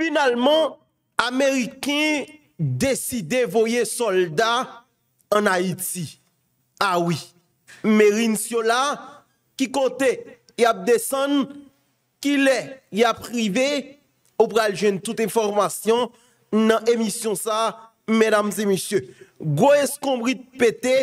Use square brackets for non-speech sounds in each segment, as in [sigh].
Finalman, Amerikin deside voye soldat an Haiti. Awi, ah merin syo la, ki kote yap desan, ki le yap rive, ou pral jen tout informasyon nan emisyon sa, medams e misyou. Gwe eskombri pete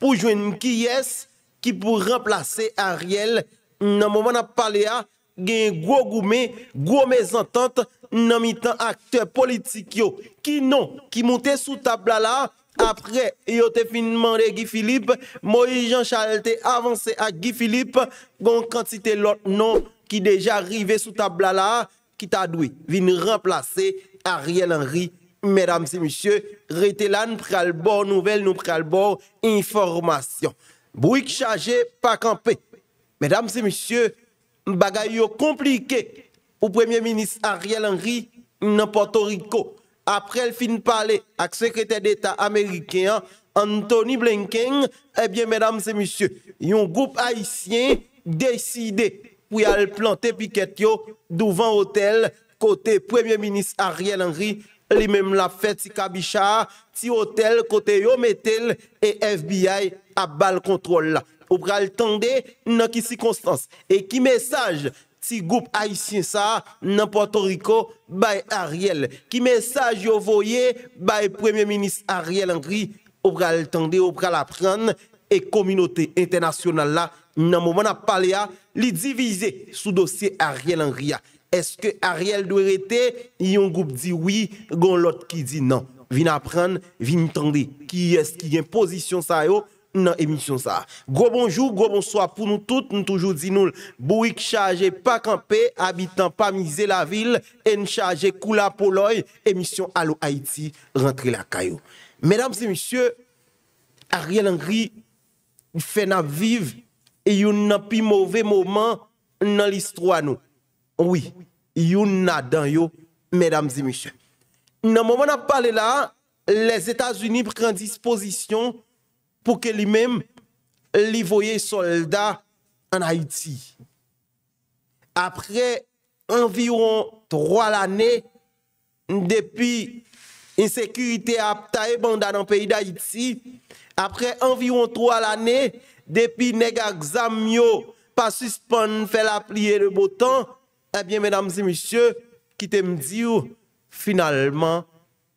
pou jwen mkiyes, ki pou remplase Ariel, nan mouman ap palea, gen gwe gume, gwe mezantant, Nami tan akte politik yo Ki non, ki monte sou tabla la Apre, yo te fin mande Guy Philippe, Moïse Jean-Charles Te avanse ak Guy Philippe Gon kantite lot non Ki deja rive sou tabla la Ki ta dwi, vin remplase Ariel Henry, medam si misye Retelan, pralbor nouvel Nou pralbor informasyon Bouik chaje, pakampe Medam si misye Bagay yo komplike Au Premier ministre Ariel Henry dans Porto Rico. Après, le fin parler avec secrétaire d'État américain Anthony Blinken. Eh bien, mesdames et messieurs, un groupe haïtien décidé pour aller planter piquet devant hôtel côté Premier ministre Ariel Henry lui même la fête si kabicha ti hôtel côté yo et FBI à bal contrôle là ou pral dans qui circonstance et qui message si groupe haïtien ça dans Porto Rico by Ariel qui message yo voyé by premier ministre Ariel Henry au pral tendre au pral apprendre et communauté internationale là dans moment n'a parlé à li divisé sous dossier Ariel Henry est-ce que Ariel doit rester un groupe dit oui gon l'autre qui dit non Vin apprendre vin tendre qui est-ce qui a une position ça yo dans l'émission ça. Gros bonjour, gros bonsoir pour nous tous. Nous toujours dit nous, Bouik chargé, pas camper, habitant, pas miser la ville, en chargé, coula poloy, émission Allo Haïti, rentrer la caillou. Mesdames et messieurs, Ariel Henry fait na vivre et a n'a plus mauvais moment dans l'histoire nous. Oui, you n'a dans yo, mesdames et messieurs. Dans le moment où on là, les États-Unis prennent disposition pour que lui-même, lui voyait en Haïti. Après environ trois années, depuis insécurité à Taïbanda dans le pays d'Haïti, après environ trois années, depuis Negaxamio pas suspendre fait la plier le beau temps, eh bien, mesdames et messieurs, qui te dit, finalement,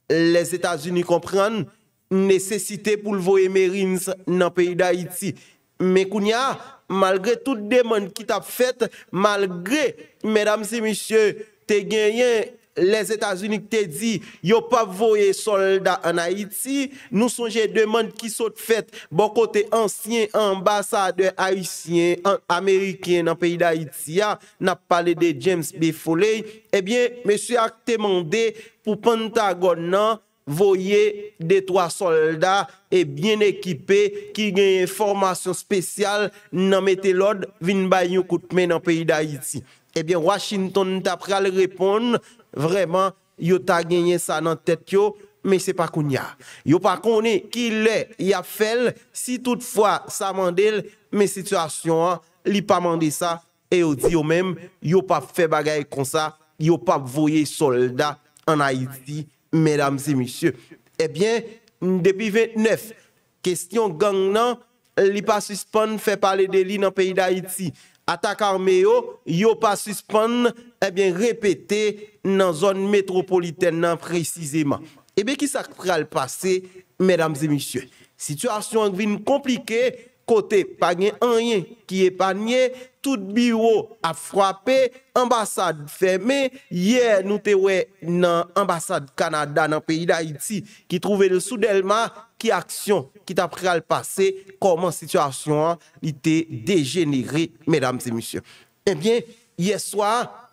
les États-Unis comprennent nesesite pou l voye merins nan peyi da Iti. Mekounia, malgre tout demonde ki tap fet, malgre, mesdames et messieurs, te genyen, les Etats-Unis te di, yo pa voye soldat an Aiti, nou sonje demonde ki sot fet, bo kote ansyen ambasade Aitien, Amerikien nan peyi da Iti ya, nap pale de James B. Foley, e bien, messieurs ak temande pou Pentagon nan, voye detwa solda e bien ekipe ki genye formasyon spesyal nan metelod vin bay yo koutme nan peyi da Haiti. Ebyen, eh Washington tapre al repon, vreman, yo ta genye sa nan tet yo, me se pa koun ya. Yo pa kouni ki le ya fel, si toutfwa sa mandel, me situasyon an, li pa mande sa, e yo di yo mem, yo pa fe bagay kon sa, yo pa voye solda an Haiti, mesdames et messieurs. Eh bien, depuis 29, question gang nan, li pas suspend fait parler de li dans pays d'Haïti. Attaque armée yo, pas suspend, eh bien répété dans zone métropolitaine précisément. Eh bien, qui ça le passé, mesdames et messieurs? Situation est compliquée, côté pas rien qui nié. Tout biwo a fwapè, ambasade femè, ye nou te wè nan ambasade Kanada nan peyi d'Haïti ki trouve lè soudèlman ki aksyon ki tapre al pase kom an situasyon an li te dejenere, mèdames et messieurs. Ebyen, eh yeswa,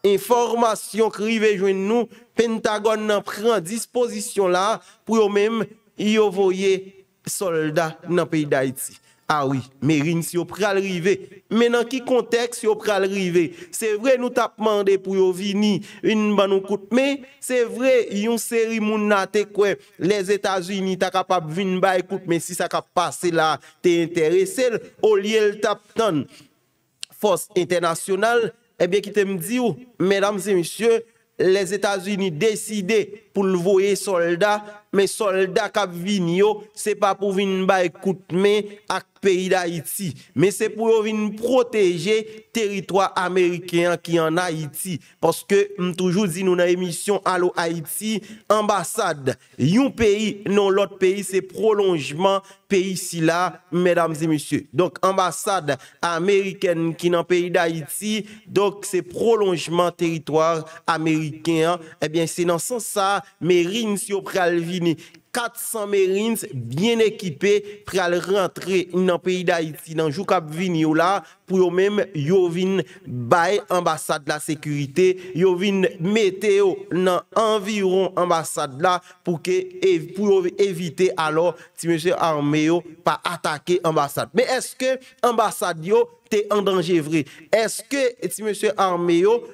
informasyon ki rive jwen nou, Pentagon nan pren disposisyon la pou yo mèm yo voye solda nan peyi d'Haïti. Awi, ah mè rin si yo pral rive. Mè nan ki konteks yo pral rive. Se vre nou tap mande pou yo vini yon banon koutmè, se vre yon seri moun natè kwe les Etats-Unis ta kapap vini bay koutmè si sa kap pase la te interesse l, olye l tap ton fos internasyonal, ebyè ki te mdi ou, les Etats-Unis deside pou l voye soldat, mè soldat kap vini yo, se pa pou vini bay koutmè ak pays d'Haïti, mais c'est pour protéger protéger territoire américain qui en Haïti parce que nous toujours dit nous dans émission Allo Haïti, ambassade, un pays non l'autre pays c'est prolongement pays ici là mesdames et messieurs. Donc ambassade américaine qui dans pays d'Haïti, donc c'est prolongement territoire américain, eh bien c'est dans ce sens ça merine si vini. 400 Marines bien équipés à rentrer dans le pays d'Haïti dans jour cap vous là pour eux même Yovin vin bay de la sécurité Yovin météo dans environ ambassade là pour que pour éviter alors si monsieur armé pas attaquer ambassade mais est-ce que ambassade yo en danger vrai. Est-ce que si monsieur armé yo,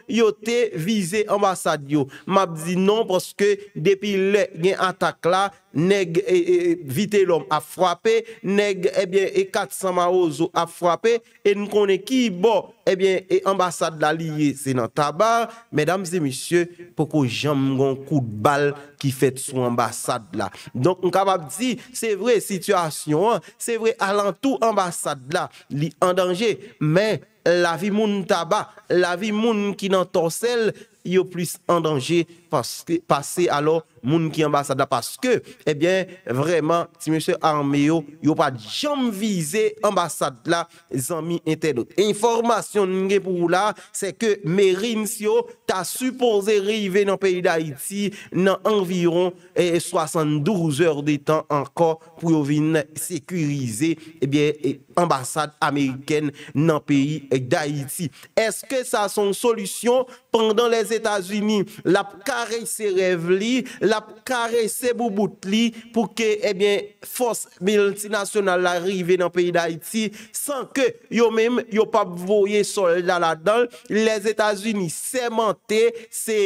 visé ambassade yo? M'a dit non parce que depuis le gen attaque là, nèg eh, eh, eh, vite l'homme a frappé, nèg eh bien et 400 maozo a frappé et nous connaît qui bon eh bien et ambassade la lié c'est dans tabac mesdames et messieurs pourquoi j'aime un coup de balle qui fait son ambassade là. Donc on capable c'est vrai situation, hein, c'est vrai tout ambassade là, li en danger mais la vie moun tabac, la vie moun qui nan torselle, est plus en danger parce que passer alors moun ki ambasad la, paske, ebyen, eh vreman, ti mèche arme yo, yo pa jom vize, ambasad la, zanmi entèl. Enformasyon nge pou la, se ke Merintio, ta suppose rive nan peyi da Iti, nan anviron, e 72 ouzèr de tan anko, pou yo vin sekurize, ebyen, eh eh, ambasad amériken nan peyi da Iti. Eske sa son solusyon, pandan les Etats-Unis, la kare se revli, la, a karesse bou bout li pou ke ebyen eh fos multinasyonal la rive nan peyi da iti san ke yo mem yo pap voye solda la don les Etats-Unis semente se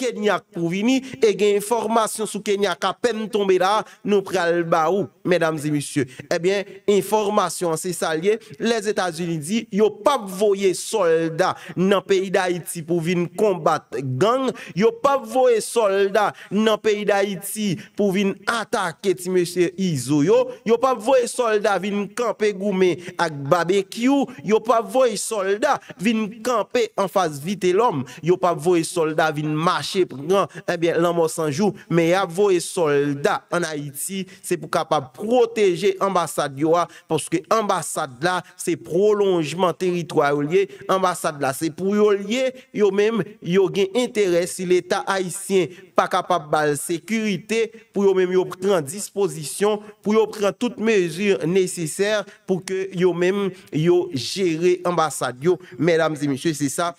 kenyak pou vini e gen informasyon sou kenyak a pen tombe da nou pre al ba ou medamzi misye, ebyen informasyon se salye, les Etats-Unis di yo pap voye solda nan peyi da iti pou vini kombat gang, yo pap voye solda nan Pou vin atake ti M. Izo yo Yo pa voye solda vin kampe goume ak babekyou Yo pa voye solda vin kampe an fase vite lom Yo pa voye solda vin mache pregan Ebyen eh lan mo sanjou Me ya voye solda an Haiti Se pou kapab proteje ambasade yo a Pouske ambasade la se prolonjman teritoryo liye Ambasade la se pou yo liye Yo menm yo gen interese si l'eta Haitien Pa kapab baka sécurité pour eux même prendre disposition pour eux prendre toutes mesures nécessaires pour que yo même yo gérer ambassade yo mesdames et messieurs c'est ça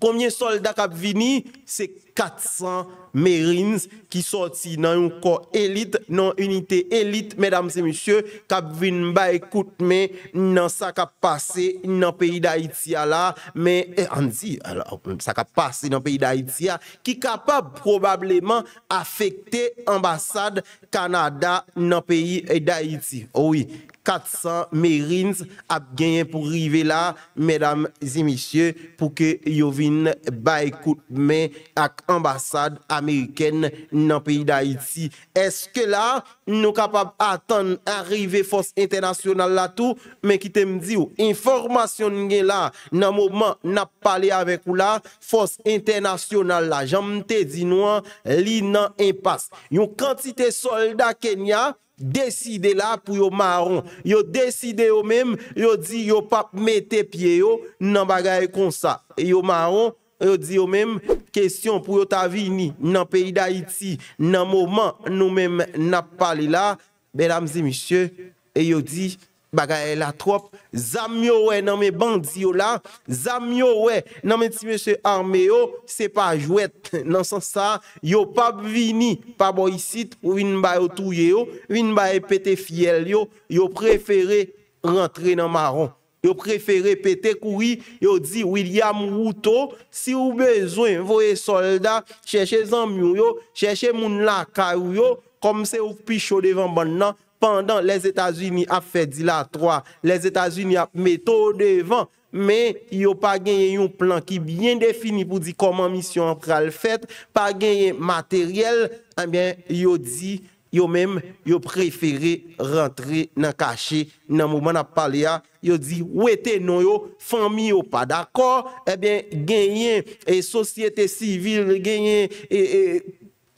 Koumyen soldat kap vini, se 400 merins ki soti nan yon ko elit, nan uniti elit, medam se misye, kap vin ba ekout me nan sa kap pase nan peyi da iti ya la, men eh, anzi, sa kap pase nan peyi da iti ya, ki ka pa probableman afekte ambasade Kanada nan peyi da iti, owi. Oh 400 merins ap genye pou rive la, medam zimichye pou ke yo vin baykout men ak ambasad Ameriken nan peyi da iti. Eske la, nou kapap atan arrive fos internasyonal la tou, men ki te mdi ou, informasyon gen la, nan mouman nap pale avek ou la, fos internasyonal la, jan mte di nou an, li nan impas. Yon kantite solda kenya, Deside la pou yo maron, yo deside yo mem, yo di yo pap mette pie yo nan bagay kon sa, yo maron, yo di yo mem, kesyon pou yo ta vini nan peyi da iti, nan mouman nou mem nap pali la, bedamzi misye, yo di... Bagaye la trop zam yo wè nan mes bandi yo là zam yo wè nan mes ti monsieur armé yo c'est pas jouet nan sens ça yo pas vini pa bo ici ou vin ba yo touye yo vin ba pété fiel yo yo préféré rentrer dans marron yo préféré pété courir yo dit William Wuto si ou besoin voyez soldat cherchez zam yo cherchez moun la yo comme c'est ou pichot devant maintenant pendant les États-Unis a fait dilatoire, les États-Unis a mis tout devant, mais ils n'ont pas gagné un plan qui est bien défini pour dire comment mission le fait, pas gagné matériel, eh bien, ils ont dit, ils ont même, ils préféré rentrer dans cachet, dans le moment où parlé, ils ont dit, où était non, famille, pas d'accord, eh bien, gagné, et société civile, gagné, et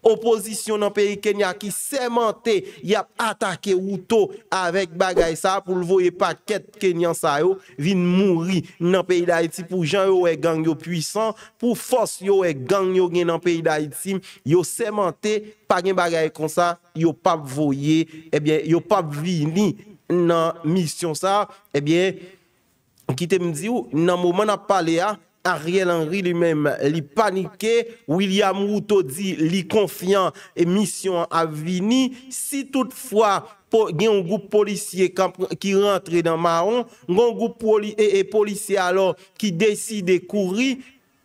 Oposisyon nan peyi Kenya ki semente yap atake woto avek bagay sa pou lvoye paket Kenya sa yo vin mouri nan peyi Daiti pou jan yo e gang yo pwisan, pou fos yo e gang yo gen nan peyi Daiti, yo semente pagyen bagay kon sa, yo pap voye, eh yo pap vini nan misyon sa, ebyen, eh ki te mdi ou, nan mouman ap pale a, ah, Ariel Henry lui-même, lui paniqué, William Ruto dit, lui confiant et mission à vini. si toutefois, il y a un groupe policier qui rentre dans Mahon, un groupe poli, et, policier alors qui décide de courir,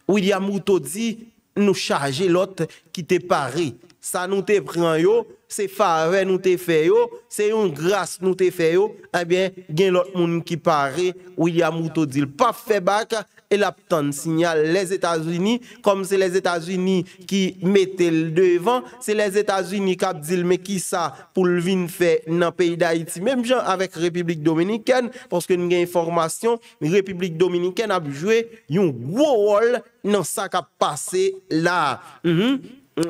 William Ruto dit, nous charger l'autre qui te paré. Ça nous te prend c'est faveur nous te fait c'est une grâce nous te fait Eh bien, a l'autre monde qui paré, William Ruto dit, pas fait bac, El ap tan sinyal les Etats-Unis, kom se les Etats-Unis ki mette l devan, se les Etats-Unis kap dil me ki sa pou l vin fe nan peyi da iti. Mem jan avèk Republik Dominikèn, porske nou gen informasyon, Republik Dominikèn ap jwe yon wowol nan sa kap pase la.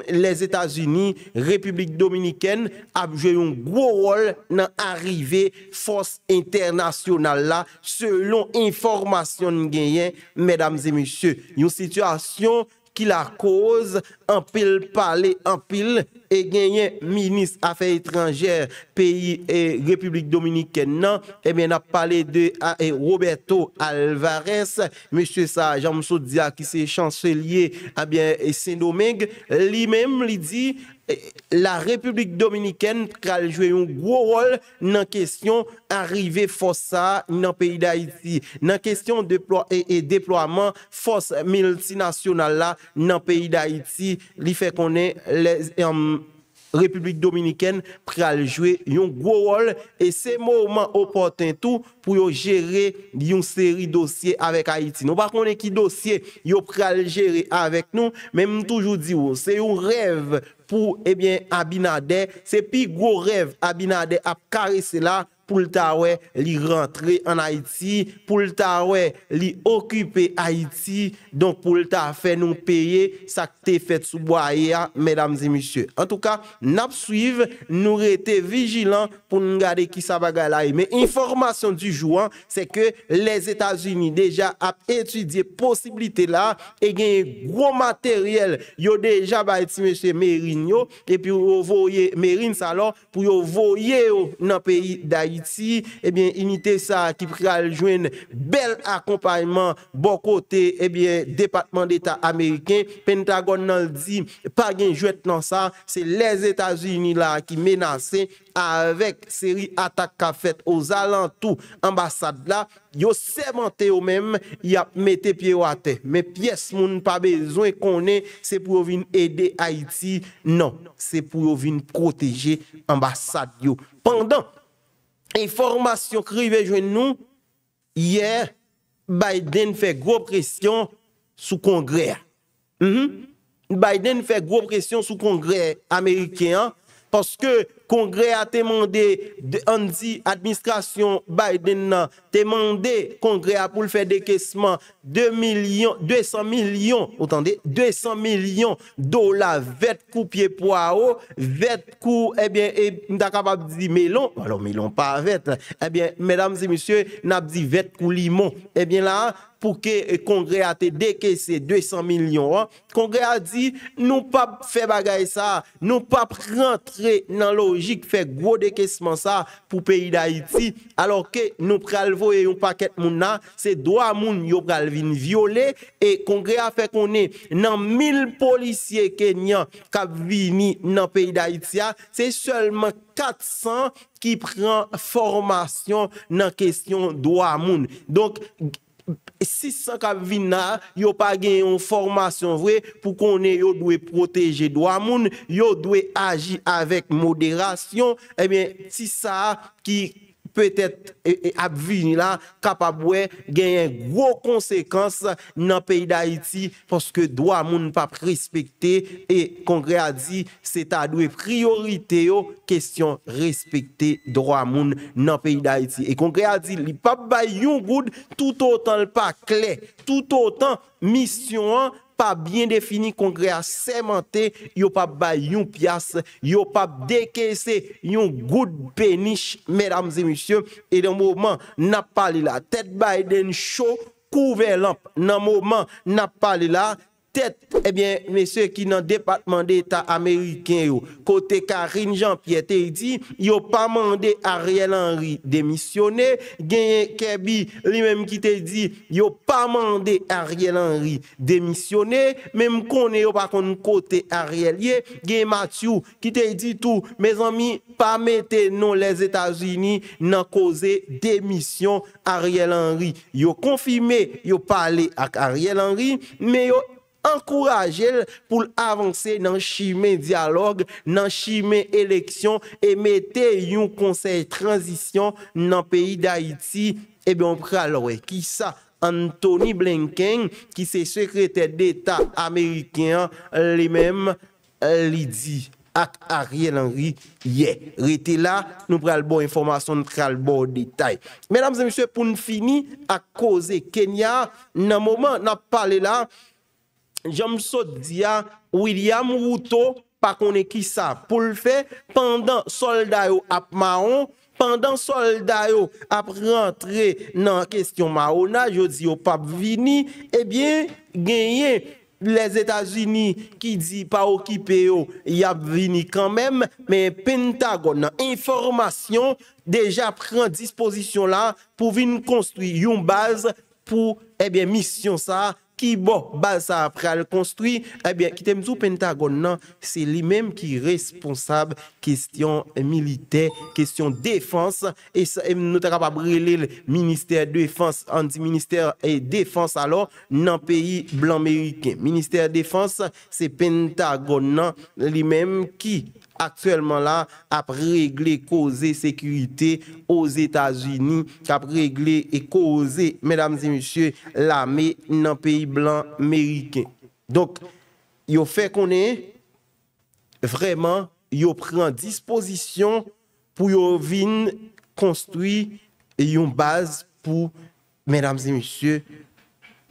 Les Etats-Unis, Republik Dominikène, apjou yon gwo wol nan arrivé fos internasyonal la, selon informasyon genyen, mesdames et messieurs. Yon situasyon ki la koz, anpil pale, anpil... e genyen minis afe etranjer peyi Republik Dominiken nan e eh ben ap pale de ah, Roberto Alvarez M. Saajam Sodia ki se chanselier a ah ben Saint-Domingue li menm li di eh, la Republik Dominiken kaljwe yon gwo rol nan kesyon arrive fosa nan peyi da iti nan kesyon deployman fosa multinasyonal la nan peyi da iti li fe konen lez Republik Dominikèn pral jwe yon gwo wol e se mouman opotentou pou yon jere yon seri dosye avèk Haiti. Non pa konen ki dosye yon pral jere avèk nou, men m toujou di ou, se yon rev pou ebyen eh Abinadè, se pi gwo rev Abinadè ap kare se la, pou l'ta wè li rentre en Haïti, pou l'ta wè li okupe Haïti, donk pou l'ta fè nou pèye sak te fèt sou bo aya, mèdames et monsieurs. En tout ka, n ap suive, nou rete vigilant pou nou gade ki sa baga la e. Men, informasyon di jou an, se ke les Etats-Unis deja ap etudie posibilite la e genye gwo materyel yo deja ba etime che Mérigno e pi yo voye Mérine Salon pou yo voye yo oh, nan peyi da iti. Aiti, ebyen, eh inite sa ki pri aljwen bel akompanjman bo kote ebyen eh Depatman d'Etat Ameriken Pentagon nan ldi, pa gen jwet nan sa, se les Etats-Unis la ki menase avek seri atak ka fet o zalantou ambasade la yo semente non, yo mem yap mette piwate, me piyes moun pa bezwen konen se pou yo vin ede Aiti nan, se pou yo vin proteje ambasade yo, pandan e formasyon kri vejwen nou, ye, Biden fe gro presyon sou kongre. Mhm. Biden fe gro presyon sou kongre Amerikean, paske, kongre a temande anzi administrasyon Biden temande kongre a pou l fè dekesman 2 milyon 200 milyon 200 milyon dola vet kou pye pou a o vet kou ebyen eh e eh, mta kapab di melon, alo melon pa vet ebyen eh medam se misyon nap di vet kou limon, ebyen la pou ke kongre a te dekesse 200 milyon, kongre a di nou pap fè bagay sa nou pap rentre nan lo Fèk gwo de kesman sa pou peyi da iti. Alors ke nou pralvo e yon paket moun nan, se doa moun yo pralvin viole. E kongre a fèk one nan mil polisye kenyan kap vini nan peyi da iti a. Se selman 400 ki pran formasyon nan kesyon doa moun. Donk... si sa kab vina, yo pa gen yon formasyon vwe, pou konen yo dwe proteje do amoun, yo dwe agi avek moderasyon, ebyen, si sa ki Pe tèt ap vini la, kap ap wè genye gwo konsekans nan peyi da iti, poske drwa moun pap respekte, e kongre a di, se ta dwe priorite yo, kesyon respekte drwa moun nan peyi da iti. E kongre a di, li pap bay yon goud, tout otan l pa kle, tout otan misyon an, pa byen defini kongre a semente, yo pa bay yon pias, yo pa deke se yon gout benich, medam zemisyon, e den mouman napalila, tet bay den chou, kou ven lamp, nan mouman napalila, tet, ebyen, eh mese ki nan Departement d'Etat Ameriken yo, kote Karine Jean-Pierre te di, yo pa mande Ariel Henry demisyone, genye Kébi, li menm ki te di, yo pa mande Ariel Henry demisyone, menm konen yo pa kon kote Ariel ye, genye Mathieu ki te di tou, mese mi, pa mette nou les Etats-Unis nan koze demisyon Ariel Henry. Yo konfime, yo pale ak Ariel Henry, men yo Ancourage el pou avanse nan chime diyalog, nan chime eleksyon, e mette yon konsej transisyon nan peyi d'Haïti, ebe eh yon pralowe. Kisa Anthony Blinken, ki se sekrete d'Etat Ameriken, li mem Lidzi ak Ariel Henry, ye, rete la, nou pral bo informasyon, nou pral bo detay. Menam zemiswe pou nfimi ak koze Kenya, nan mouman nan pale la, Jom sot diya William Wouto pa kone ki sa pou l fe pandan solda yo ap Mahon, pandan solda yo ap rentre nan keskyon Mahona, yo diyo pa bvini, ebyen genye les Etats-Unis ki di pa okipe yo, ya bvini kanmem, men Pentagon nan informasyon deja pren dispozisyon la pou vi nou konstwi yon baz pou, ebyen, misyon sa a Ki bo, ba sa apre al konstri, ebyen, eh ki tem sou Pentagon nan, se li menm ki responsab kestyon milite, kestyon defanse. E se em nou ta kapab rele minister defanse, anti-minister defanse alor nan peyi blan meriken. Minister defanse, se Pentagon nan, li menm ki... aktuelman la ap regle e koze sekurite ouz Etats-Unis, ki ap regle e koze, mesdames e monsye, la me nan peyi blan meriken. Donk, yo fe konen, vreman, yo pren disposisyon pou yo vin konstwi yon baz pou, mesdames e monsye,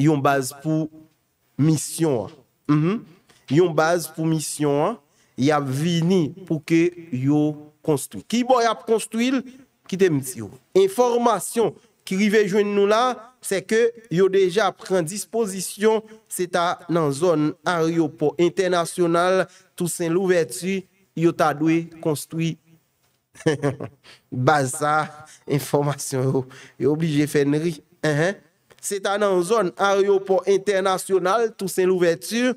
yon baz pou misyon an. Mhm. Yon baz pou misyon an. y ap vini pou ke yo konstwi. Ki bo y ap konstwil, kitem si yo. Informasyon ki rive jwen nou la, se ke yo deja pren disposisyon, se ta nan zon ariopo internasyonal, tout sen louvertu, yo ta dwe konstwi. [laughs] Baza, informasyon yo, yo oblije fenri. Se ta nan zon ariopo internasyonal, tout sen louvertu,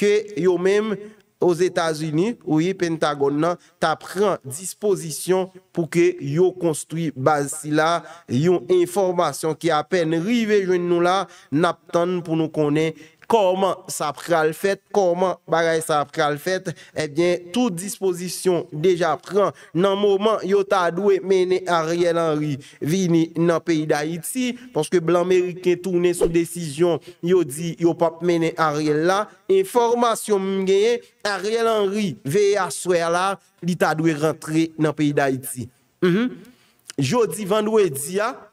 ke yo menm, Os Etats-Unis ou yi Pentagon nan, ta pren disposisyon pou ke yo konstou base si la. Yon informasyon ki apen rive jwen nou la, nap ton pou nou konen. Koman sa pral fèt? Koman bagay sa pral fèt? Ebyen, eh tout disposition deja pran. Nan mouman, yo ta dwe mene Ariel Henry vini nan peyi da iti. Ponske blan Ameriken toune sou desisyon, yo di yo pap mene Ariel la. Informasyon mgen, Ariel Henry ve aswe la li ta dwe rentre nan peyi da iti. Mhm. Jodi, vendwe di ya. Ah,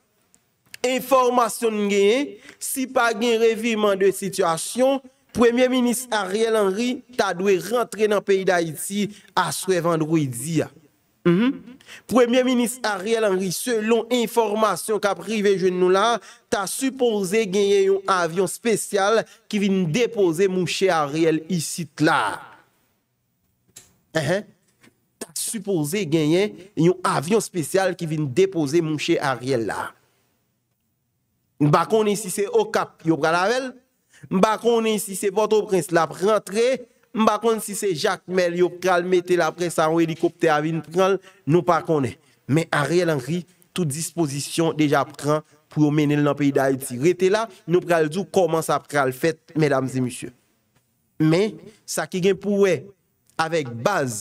informasyon genye, si pa gen revivman de sitwasyon, Premier Minist Ariel Henry ta dwe rentre nan peyi da iti a sou evandrouidzi. Mhm. Premier Minist Ariel Henry, selon informasyon ka prive gen nou la, ta supose genye yon avyon spesyal ki vin depose mouche Ariel isi tla. Mhm. Ta supose genye yon avyon spesyal ki vin depose mouche Ariel la. Mba konen si se Okap yo pral avel, mba konen si se Port-au-Prince la prantre, mba konen si se Jacques Mel yo pral mette la presa ou helikopter avine pral, nou pa konen. Men a real anri, tout disposition deja pran pou yo menen lan peyi da Haiti. Retela, nou pral djou koman sa pral fet, medamze musye. Men, sa ke gen pou wey, avek baz,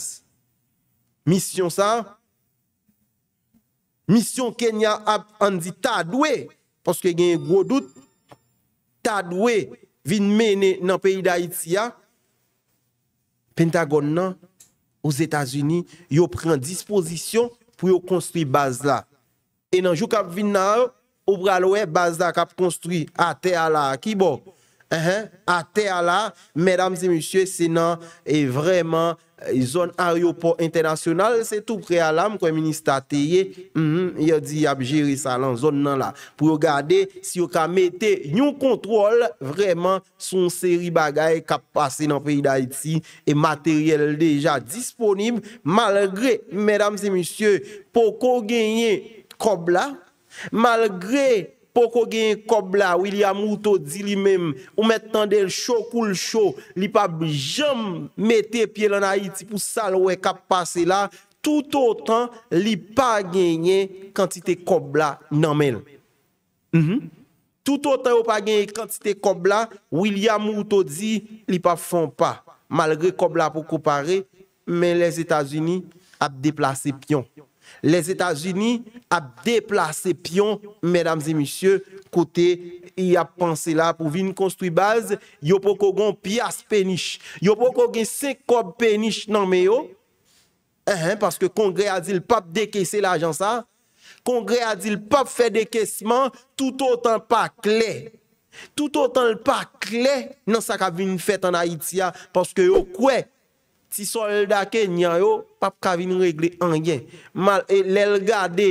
misyon sa, misyon Kenya ap an di ta dwey. Ponske gen yon gwo dout, tadwe vin mene nan peyi da Itia, Pentagon nan, ouz Etasuni, yo pren disposisyon pou yo konstri baz la. E nan jou kap vin nan ou, ou bralowe, baz la kap konstri ate ala. Eh, zon aeroport internasyonal se tou pre alam kwen ministateye yon mhm, di ap jere sa lan zon nan la pou yo gade si yo ka mete yon kontrol vreman son seri bagay kap pase nan peyi da iti e materyel deja disponib malgre, medam se misye poko genye kob la, malgre Poko genye kob la, William Wouto di li mem, ou met tan del chou koul chou, li pa jom mette pie lan Haiti pou salwe kap pase la, tout otan li pa genye kantite kob la nan men. Mhm. Tout otan ou pa genye kantite kob la, William Wouto di li pa fon pa, malgre kob la pou kopare, men les Etats-Unis ap deplase pyon. Les Etats-Unis ap deplase pion, mesdames et messieurs, kote y ap panse la pou vin konstoui baz, yo pou kogan pias peniche. Yo pou kogan se kop peniche nan meyo, eh eh, paske kongre a di l'pap dekesse l'agen sa, kongre a di l'pap fe dekesseman, tout autant pa kle, tout autant pa kle, nan sa ka vin fete an Haitia, paske yo kwe, Ti soldat ke nyan yo, pap ka vin regle an gen. Mal, e, lèl gade,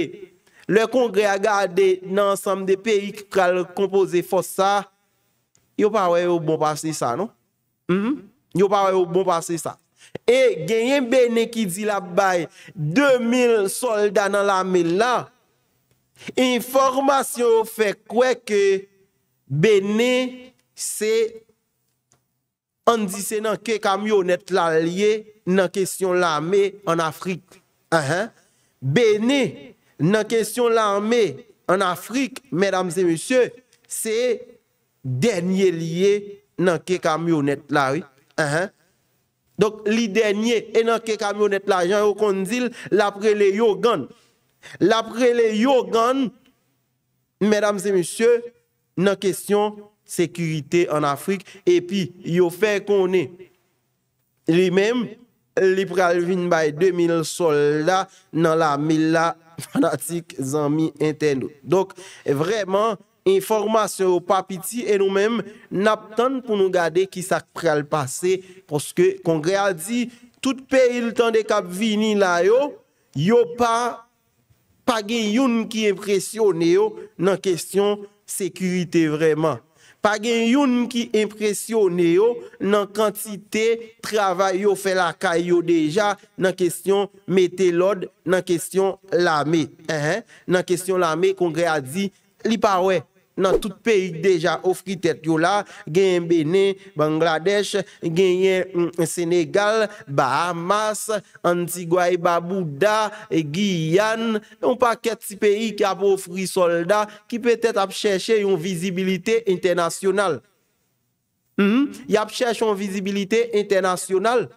lèl kongre a gade nan ansam de peyi ki kal kompoze fos sa, yo pa wè yo bon passe sa, nou? Hmm? Yo pa wè yo bon passe sa. E genyen bene ki di la baye, 2000 soldat nan la me la, informasyon fè kwe ke bene se fè. On que c'est dans que camionnette là lié dans question l'armée en Afrique. Uh -huh. Béni dans question l'armée en Afrique, mesdames et messieurs, c'est dernier lié dans que camionnette là oui. Uh-huh. Donc les dernier et dans que camionnette là, vous dit, l'après les Yogan. L'après les Yogan mesdames et messieurs, dans question Sekurite an Afrik E pi yo fe konen Li men Li preal vin bay 2000 soldat Nan la milla Fanatik zanmi internet Dok vreman Informasyon ou papiti E nou men naptan pou nou gade Ki sak preal pase Poske kongre al di Tout peyil tan de kap vini la yo Yo pa Pagen yon ki impresyon yo Nan kesyon Sekurite vreman Pagen yon mki impresyonè yo nan kantite travay yo fe la kay yo deja nan kesyon metelod nan kesyon lame. Nan kesyon lame kongre a di li parwe. Nan tout peyi deja ofri tet yo la, genye Benin, Bangladesh, genye mm, Senegal, Bahamas, Antigua e Babouda, e Giyan, yon pa ket si peyi ki ap ofri soldat ki petet ap chèche yon vizibilite internasyonal. Hmm? Yon ap chèche yon vizibilite internasyonal.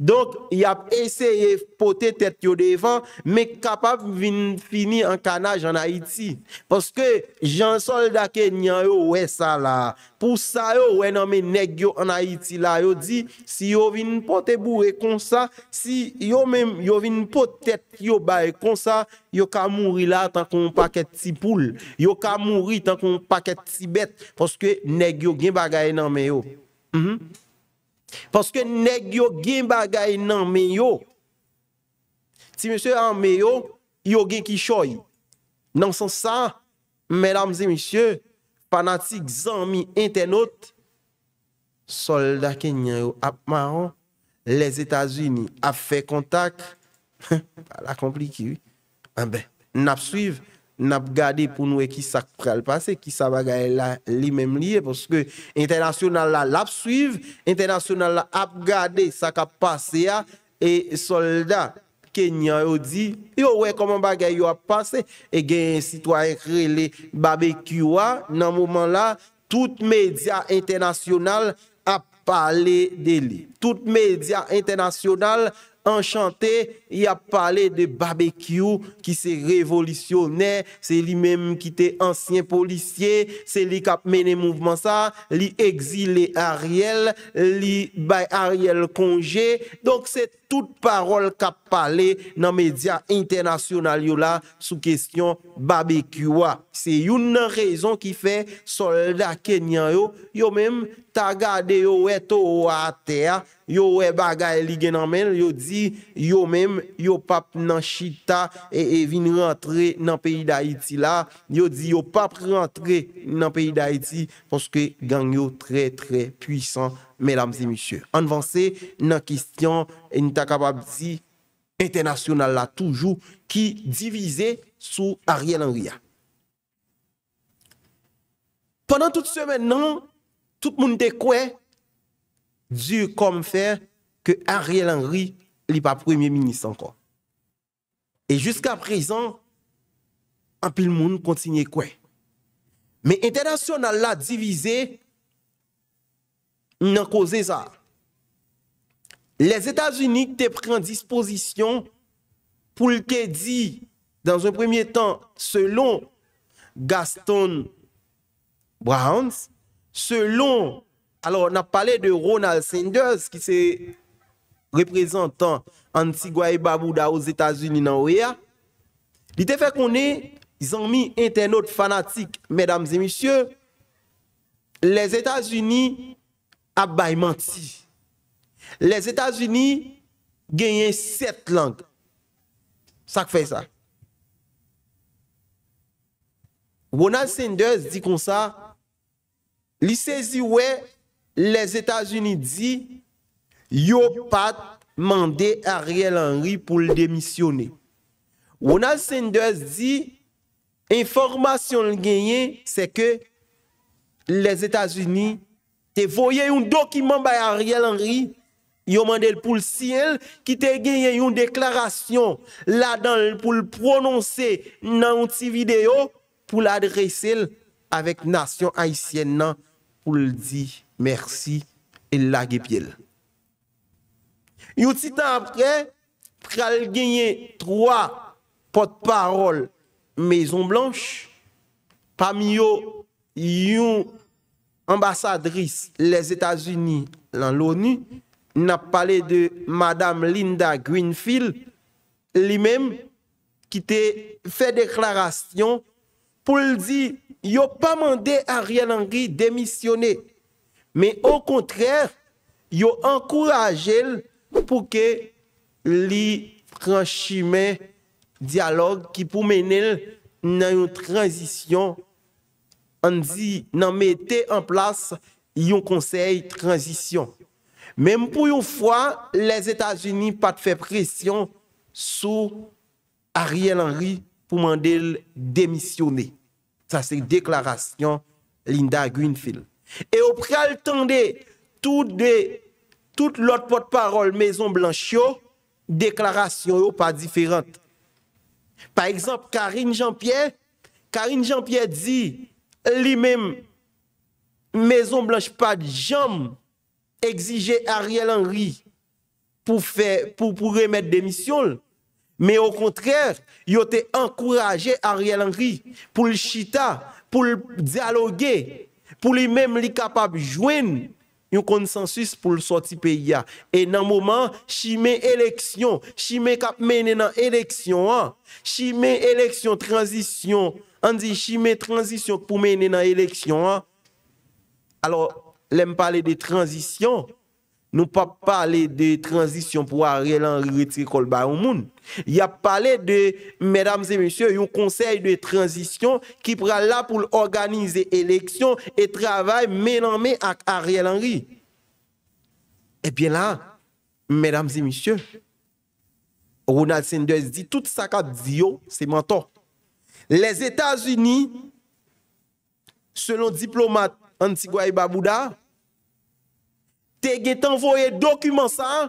Donk, yap eseye pote tet yo defan, me kapap vin fini an kanaj an Haiti. Poske, jansol da kenyan yo we sa la. Po sa yo, we nanme neg yo an Haiti la. Yo di, si yo vin pote boure kon sa, si yo vin pote tet yo baye kon sa, yo ka mouri la tan kon paket ti poule. Yo ka mouri tan kon paket ti bet. Poske, neg yo gen bagay nanme non, yo. Mm-hmm. Paske neg yo gen bagay nan meyo Ti monsye an meyo Yo gen ki choy Nan son sa Menamze monsye Panatik zan mi entenot Solda kenyan yo ap ma an Les Etats Unis Ap fe kontak [laughs] Par la kompliki ah N ap suiv nap gade pou nou e ki sak pre al pase, ki sa bagay la li mem liye, poske internasyonal la lap suive, internasyonal la ap gade sak ap pase ya, e soldat Kenya ou di, yo wey komon bagay yo ap pase, e gen yon sitwa ekre li babek yo a, nan mouman la, tout media internasyonal ap pale de li. Tout media internasyonal, enchanté, y ap pale de barbecue ki se revolisyonè, se li mèm ki te ansyen polisye, se li kap mène mouvman sa, li exil li a riel, li bay a riel konje, donk se te toute parole qu'a parlé dans les médias internationaux là sous question barbecue. C'est une raison qui fait soldats kenyan yo yo même ta gardé yo eto à terre yo we bagay li gen men yo di yo même yo pas nan chita et, et vin rentrer dans pays d'Haïti là yo dit yo pas rentrer dans pays d'Haïti parce que gang yo très très puissant mèlames et monsieurs. Anvanse, nan kistyan, et nou ta kapab si, internasyonal la toujou, ki divize sou Ariel Henry a. Pendan non, tout semen nan, tout moun de kwe, diou kom fè ke Ariel Henry li pa premye minis ankon. Et jusqu'a prezan, an pil moun kontinye kwe. Men internasyonal la divize, nan causé ça. Les états unis te pris disposition pour que dit dans un premier temps, selon Gaston Browns, selon, alors on a parlé de Ronald Sanders, qui se représentant Antigua et Barbuda aux États-Unis dans OEA, fait qu'on est, ils ont mis internautes fanatiques, mesdames et messieurs, les États-Unis Abay manti. Les Etats-Unis genyen set lang. Sak fey sa. Wonal Sanders di kon sa, li sezi we, les Etats-Unis di, yo pat mande Ariel Henry pou l demisyone. Wonal Sanders di, informasyon genyen, se ke les Etats-Unis genyen. evoye yon dokiman bay Ariel Henry, yon mandel pou l siyel, ki te genye yon deklarasyon, la dan pou l prononse nan yon ti video, pou l adrese l, avek nasyon Haitien nan, pou l di, mersi, e la gepyel. Yon ti tan apre, pral genye, troa, pot parol, Mezon Blanche, pam yo, yon, ambasadris les Etats-Unis lan l'ONU, nan pale de Madame Linda Greenfield, li menm ki te fe deklarasyon pou l di, yo pa mande a Rialangri demisyone, men au kontrèr, yo ankourajel pou ke li pranchime diyalog ki pou menel nan yon tranzisyon an di nan mette an plas yon konsey transisyon. Mem pou yon fwa, les Etats-Unis pat fè presyon sou Ariel Henry pou mandel demisyonè. Sa se deklarasyon Linda Greenfield. E ou pral tende tout lot pot parol Maison Blanchio, deklarasyon yo pa diferant. Par exemple, Karine Jean-Pierre, Karine Jean-Pierre di... lui-même, Maison Blanche, pas de jambes, exiger Ariel Henry pour, faire, pour, pour remettre des missions. Mais au contraire, il était encouragé Ariel Henry pour le chita, pour le dialoguer, pour lui-même, capable de joindre Yon konsensus pou l soti peyi ya. E nan mouman, chi men eleksyon, chi men kap menen an eleksyon an. Chi men eleksyon, transisyon, an di chi men transisyon pou menen an eleksyon an. Alors, lem pale de transisyon. Nou pa pale de tranzisyon pou Ariel Henry, yon konsey de tranzisyon ki pral la pou l'organize eleksyon e travay menanme ak Ariel Henry. Ebyen eh la, mesdames et messieurs, Ronald Sanders di tout sa kat ziyo, se menton, les Etats-Unis, selon diplomat Antigua e Babouda, te ge tanvoye dokumen sa,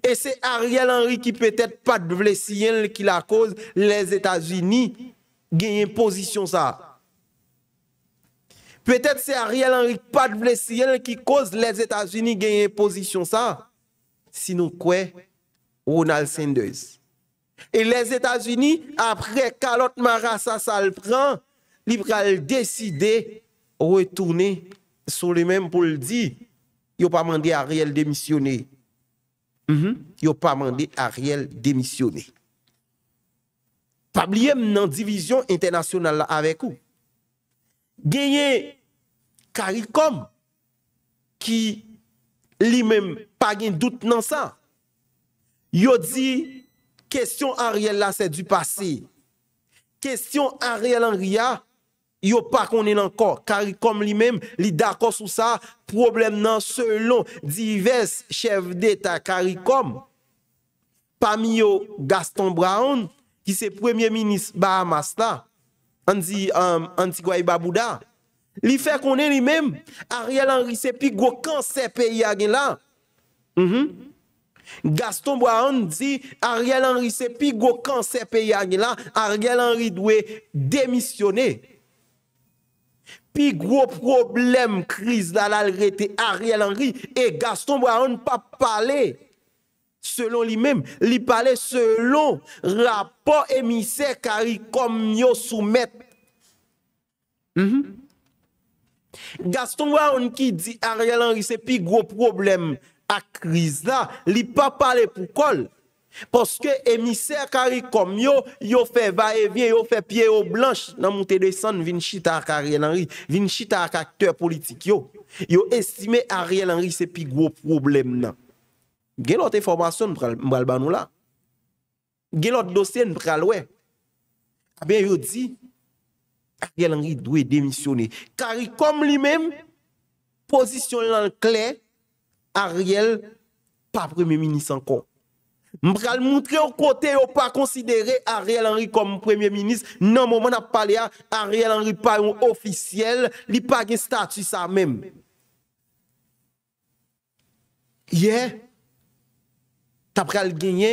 e se Ariel Henry ki petet pat vlesiyen li ki la koz les Etats-Unis genyen posisyon sa. Petet se Ariel Henry pat vlesiyen li ki koz les Etats-Unis genyen posisyon sa, sino kwe Ronald Sanders. E les Etats-Unis, apre kalot marasa sa l pran, li pral deside ou e tourne sou le men pou l di. yo pa mande Ariel demisyonè. Mhm. Yo pa mande Ariel demisyonè. Pablièm nan divizyon internasyonal la avek ou. Genye, karikom, ki li mem pa gen dout nan sa, yo di, kesyon Ariel la se du pase. Kesyon Ariel an riyan, Yo pa konen anko, karikom li men, li dako sou sa problem nan selon divers chev d'eta karikom. Pam yo Gaston Brown ki se premier ministre Bahamas la, anzi um, Antigwa i Babouda. Li fe konen li men, Ariel Henry sepi gwo kan sepe yagen la. Mhm. Gaston Brown di Ariel Henry sepi gwo kan sepe yagen la, Ariel Henry dwe demisyone. Pi gwo problem kriz la la l rete Ariel Henry e Gaston Brown pa pale selon li mem, li pale selon rapor emise kari kom nyo soumet. Mhm. Gaston Brown ki di Ariel Henry se pi gwo problem a kriz la, li pa pale pou kol. Poske emisè akari kom yo, yo fè va evyen, yo fè piye yo blanche nan moutè de san vin chita akari el anri, vin chita akakter politik yo. Yo estime ari el anri sepi gwo problem nan. Gen lote informasyon mpral banou la. Gen lote dosyen mpral we. Aben yo di, ari el anri dwe demisyone. Kari kom li menm, posisyon nan kler, ari el papre mimi nisan kon. Mpral moun tre ou kote ou pa konsidere Ariel Henry kom premye minis, nan moun moun ap pale a Ariel Henry pa yon ofisiyel, li pa gen statu sa men. Ye, tap pral genye,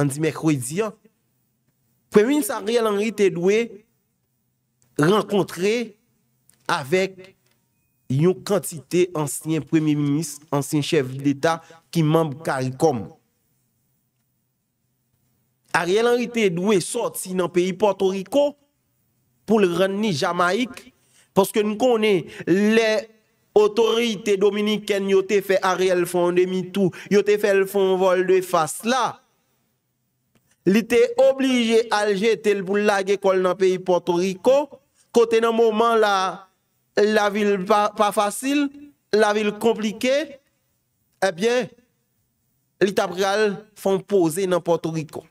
an di me kwe di ya, premye minis Ariel Henry te dwe renkontre avek yon kantite ansyen premye minis, ansyen chev l'eta ki mamb kare kom. a riel an rite dwe sot si nan peyi Porto Rico pou l renni Jamaik, poske nou konen le otorite Dominiken yote fe a riel fon de mitou, yote fe l fon vol de fas la, li te oblije alje tel bou lag ekol nan peyi Porto Rico, kote nan mouman la vil pa fasil, la vil komplike, ebyen li tabral fon pose nan Porto Rico.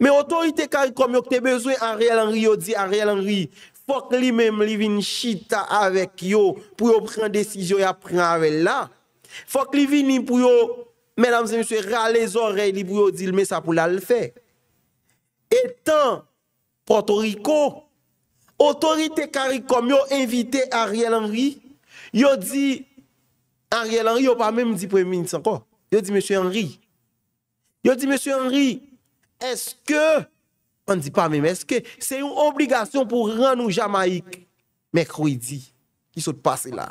Mais autorité CARICOM, yo te besoin Ariel Henry, yo dit Ariel Henry, faut que lui-même vienne chita avec yo pour prendre décision a prendre avec là. Faut que lui vienne pour yo mesdames et messieurs râler les oreilles pour yo dire mais ça pour la le faire. Étant Porto Rico, autorité CARICOM yo invité Ariel Henry, yo dit Ariel Henry yo pas même dit premier ministre encore. Yo dit monsieur Henry. Yo dit monsieur Henry Eske, an di pa mèm, eske, se non, yon obligasyon pou ran nou Jamaik. Mèk rou yi di, ki sot pase la.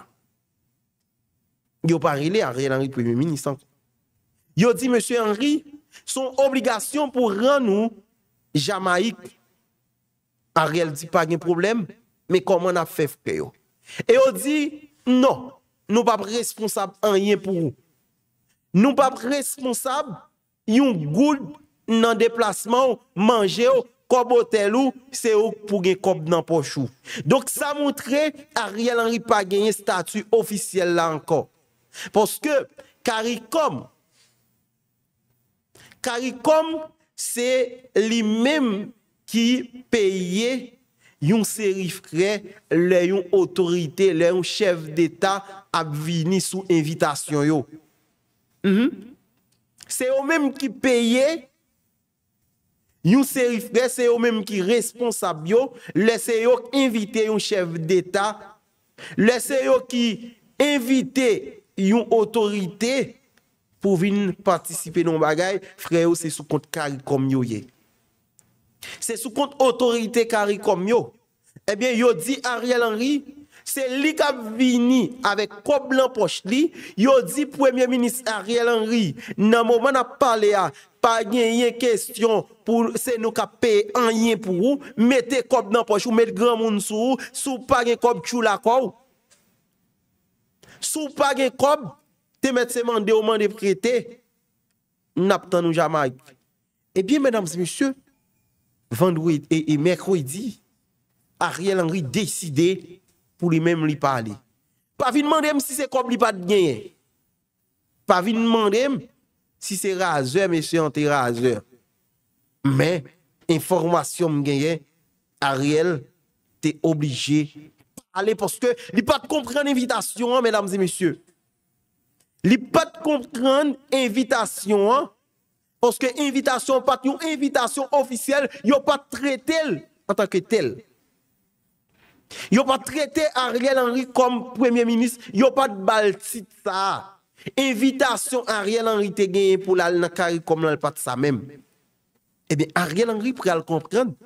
Gyo pari le, a rèl anri pou mèm, yi san. Gyo di, mèsyo anri, son obligasyon pou ran nou Jamaik. A rèl di pa gen problem, mèk koman ap fev kè yo. E yo di, no, nou pap responsab an yen pou rou. Nou pap responsab, yon goulb. nan deplasman ou manje ou, kobote lou, se ou pou gen kob nan pochou. Dok sa moutre, a riyal anri pa genyen statu ofisyel la anko. Poske, karikom, karikom, se li mem ki peye, yon serifre, le yon otorite, le yon chev deta, ap vini sou invitasyon yo. Mhm. Se ou mem ki peye, Yon serifre, se yo menm ki responsab yo, lese yo ki invite yon chev deta, lese yo ki invite yon otorite pou vin partisipe non bagay, freyo se sou kont karikom yo ye. Se sou kont otorite karikom yo, ebyen yo di Ariel Henry... Se li ka vini avèk kob lan poch li, yo di Premier Minist Ariel Henry, nan mouman ap pale a, pa gen yen kestyon pou se nou ka pe en yen pou ou, mette kob lan poch ou, mette gran moun sou ou, sou pa gen kob kyou la kou. Sou pa gen kob, te mette seman de ouman de prete, nap tan nou jamay. Ebyen, eh mesdames et messieurs, vendou et mèk wè di, Ariel Henry deside, pour lui-même lui parler. Pas venir demander si c'est comme lui pas de gagner. Pas venir demander si c'est raseur, monsieur, on raseur. Mais, information me gagne, Ariel, t'es obligé parler parce que il pas comprendre l'invitation, hein, mesdames et messieurs. Il pas comprendre l'invitation, hein, parce que l'invitation, pas une invitation officielle, il pas traité en tant que telle. yo pa trete Ariel Henry kom premye minis yo pa te baltite sa evitasyon Ariel Henry te genye pou lal nakari kom lal pat sa men eh ebe Ariel Henry pre al komprende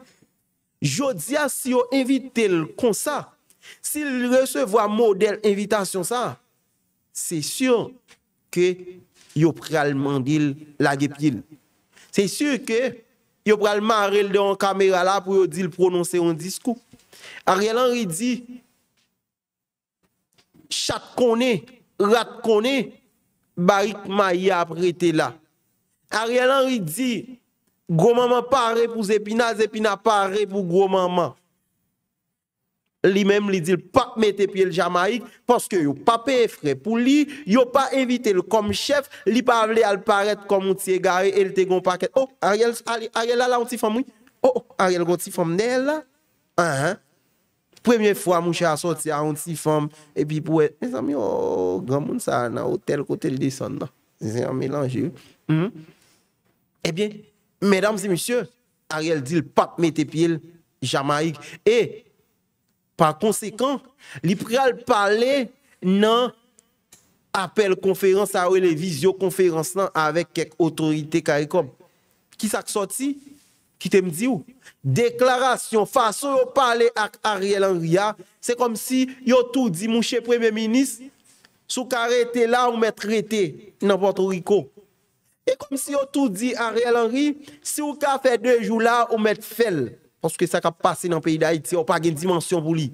jodia si yo evite l kon sa si l resevo a model evitasyon sa se syon ke yo pre al mandil la gepil se syon ke yo pre al mandil de yon kamera la pou yo dil prononse yon diskou Ariel Henry di, chak kone, rat kone, barik mayi ap rete la. Ariel Henry di, gwo maman pare pou zepina, zepina pare pou gwo maman. Li men li di, li pa mette pie l jamaik, paske yo pape e fre, pou li yo pa evite l kom chef, li pa avle al paret kom ou ti e gare, el te gon paket. Oh, Ariel, Ariel ala ou ti fomou? Oh, oh, Ariel goun ti fomou dey la? Ahan, uh-huh. Premye fwa mouche a soti a honti fom, epi pou et, mes amyo, oh, gwa moun sa nan hotel kotel deson nan, zen a melanjew. Mm-hmm. Ebyen, eh mèdames et monsye, a rèl dil pak metepil jamaik. E, pa konsekant, li pral pale nan apel konferans awe le vizyo konferans nan avek kek otorite karikob. Kisak soti? Ki te mdi ou, deklarasyon fa so yo pale ak Ariel Henry ya, se kom si yo tou di mouche premen minis sou ka rete la ou met rete nan Porto Rico. E kom si yo tou di Ariel Henry, sou ka fe dejou la ou met fel, anske sa ka pase nan peyi da Haiti, ou pa gen dimensyon pou li.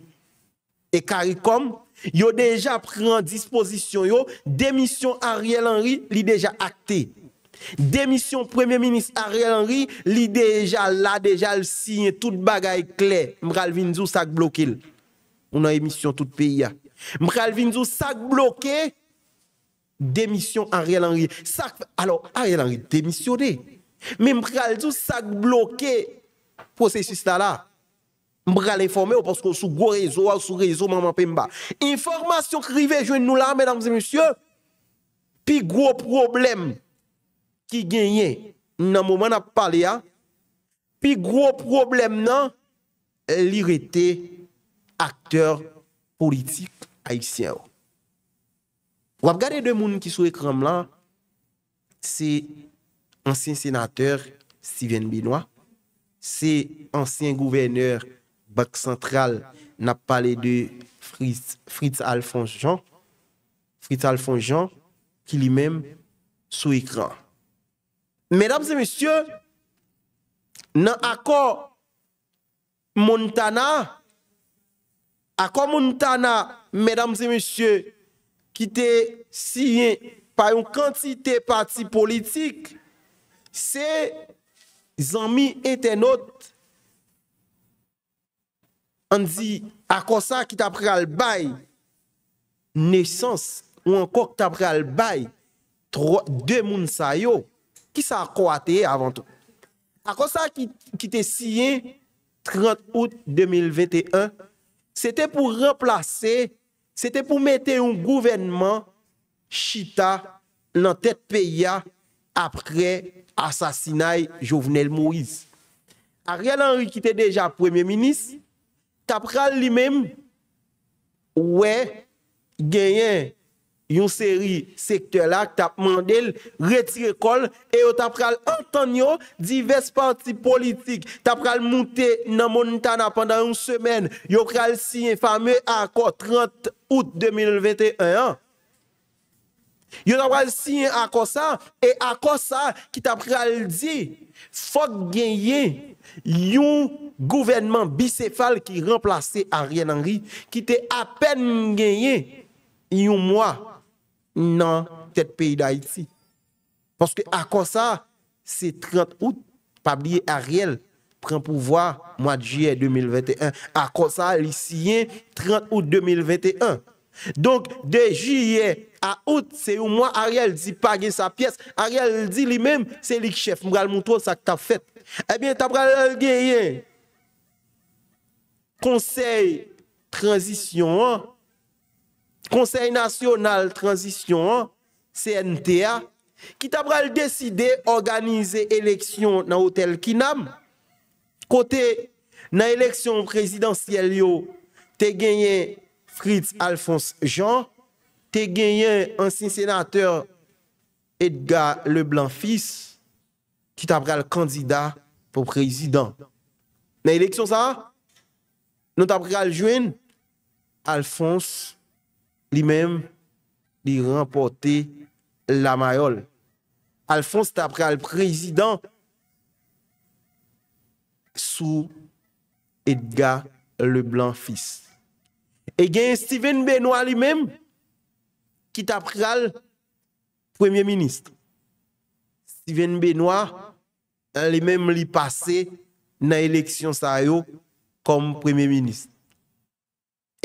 E kari kom, yo deja preman disposisyon yo, demisyon Ariel Henry li deja akte. Démission Premier ministre Ariel Henry, li déjà là, déjà le signe, tout bagaille clair. M'ralvinzou sac bloqué. On a émission tout pays. M'ralvinzou vinzou sac bloqué. Démission Ariel Henry. sac Alors, Ariel Henry démissionné. Mais m'ralvinzou sac sac bloqué. Processus là là. M'ral informé parce que sous gros réseau, sous réseau Maman Pemba. Information qui arrive, nous là, mesdames et messieurs. Puis gros problème. Ki genyen nan mouman ap pale a, pi gro problem nan, li rete akteur politik ayisyen ou. Wap gade de moun ki sou ekran mla, se ansyen senater Steven Binwa, se ansyen gouverneur Bak Sentral nap pale de Fritz Alfons Jean, Fritz Alfons Jean ki li menm sou ekran. Mèdames et mèsyè, nan akò Mounitana, akò Mounitana, mèdames et mèsyè, ki te siyen pa yon kantite parti politik, se zanmi etenot, an di akò sa ki tabre albay, nesans ou ankok tabre albay, de moun sayo. ki sa akwa te avan ton. Akwa sa ki te siye, 30 out 2021, se te pou remplase, se te pou mete un gouvenman, chita, lan tet peya, apre asasinaj, jovenel Moïse. Ariel Henry ki te deja premye minis, kapra li mem, we, genyen, yon seri sektor la tap mandel retire kol e yo tap pral antonyo divers parti politik tap pral moute nan montana pandan yon semen yo pral siyen fame akwa 30 out 2021 yo tap pral siyen akwa sa e akwa sa ki tap pral di fok genye yon gouvenman bisefal ki remplase arien anri ki te apen genye yon mwa nan tet peyi da iti. Ponske akonsa, se 30 out, pabliye Ariel, pren pouvwa mwa djiye 2021. Akonsa, lisiyen, 30 out 2021. Donk, de djiye a out, se ou mwa Ariel di pagye sa piyes, Ariel di li mem, se lik chef, mwal mwoto sa kta fet. Ebyen, eh tabral al genye, konsey, transisyon an, konsey nasyonal tranzisyon an, CNTA, ki tabral deside organize eleksyon nan hotel Kinam. Kote nan eleksyon prezidansyel yo, te genyen Fritz Alphonse Jean, te genyen ansin senater Edgar le Blanfis, ki tabral kandida pou prezidans. Nan eleksyon sa, nan tabral jwen Alphonse Jean. li menm li rempote la mayol. Alfonso tapre al prezident sou Edgar le Blanc fils. E gen Steven Benoit li menm ki tapre al premier ministre. Steven Benoit li menm li pase nan eleksyon sa yo kom premier ministre.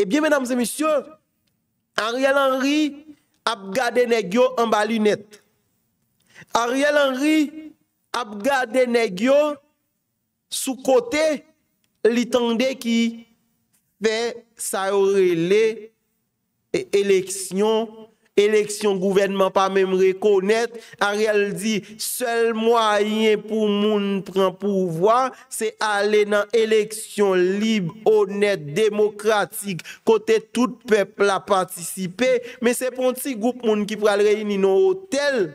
E bien, menams et messieurs, Ariel Henry ap gade negyo an ba lunet. Ariel Henry ap gade negyo sou kote litande ki fe saorele e eleksyon. Eleksyon gouvenman pa mèm rekonèt, a rèl di, sel mwa yè pou moun pran pouvwa, se ale nan eleksyon lib, onèt, demokratik, kote tout pepl a patisipè. Mè se pon ti goup moun ki pral reyni nou hotel,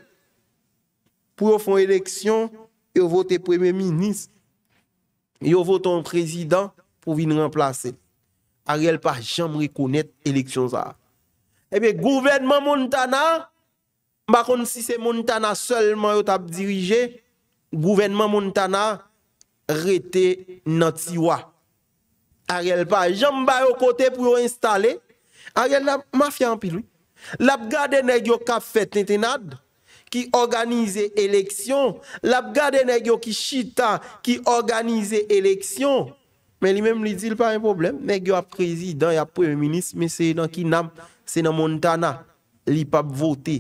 pou yo fon eleksyon, yo vote premè minis, yo vote an prezidant pou vin renplase. A rèl pa jèm rekonèt eleksyon zara. Ebe, eh gouvenman moun tana, bakon si se moun tana solman yo tap dirije, gouvenman moun tana rete natiwa. A gel pa, jambay yo kote pou yo instale, a gel la mafyan pilou. Lap gade negyo kap fet netenad, ki organize eleksyon, lap gade negyo ki chita, ki organize eleksyon, men li men li dil pa yon problem, negyo ap prezidant, yon ap prezidant, Se nan Montana, li pap vote,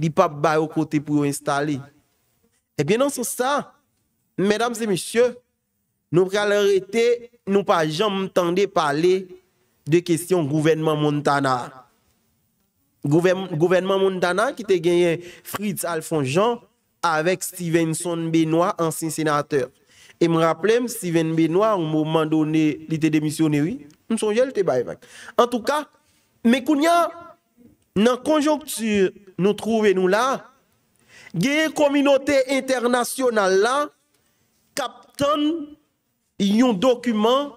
li pap bayo kote pou yo installe. Ebyen eh nan sou sa, medam se misye, nou pralarete, nou pa jan mtande pale de kesyon gouvernement Montana. Gouvernement Montana ki te genye Fritz Alfons Jean avek Stevenson Benoit, ansin senater. E m rapplem, Stevenson Benoit ou mou mandone li te demisyonewi, m sonje li te bayevak. En tou ka, Mekounia nan konjonktur nou trouwe nou la, genye kominote internasyonal la, kapton yon dokumen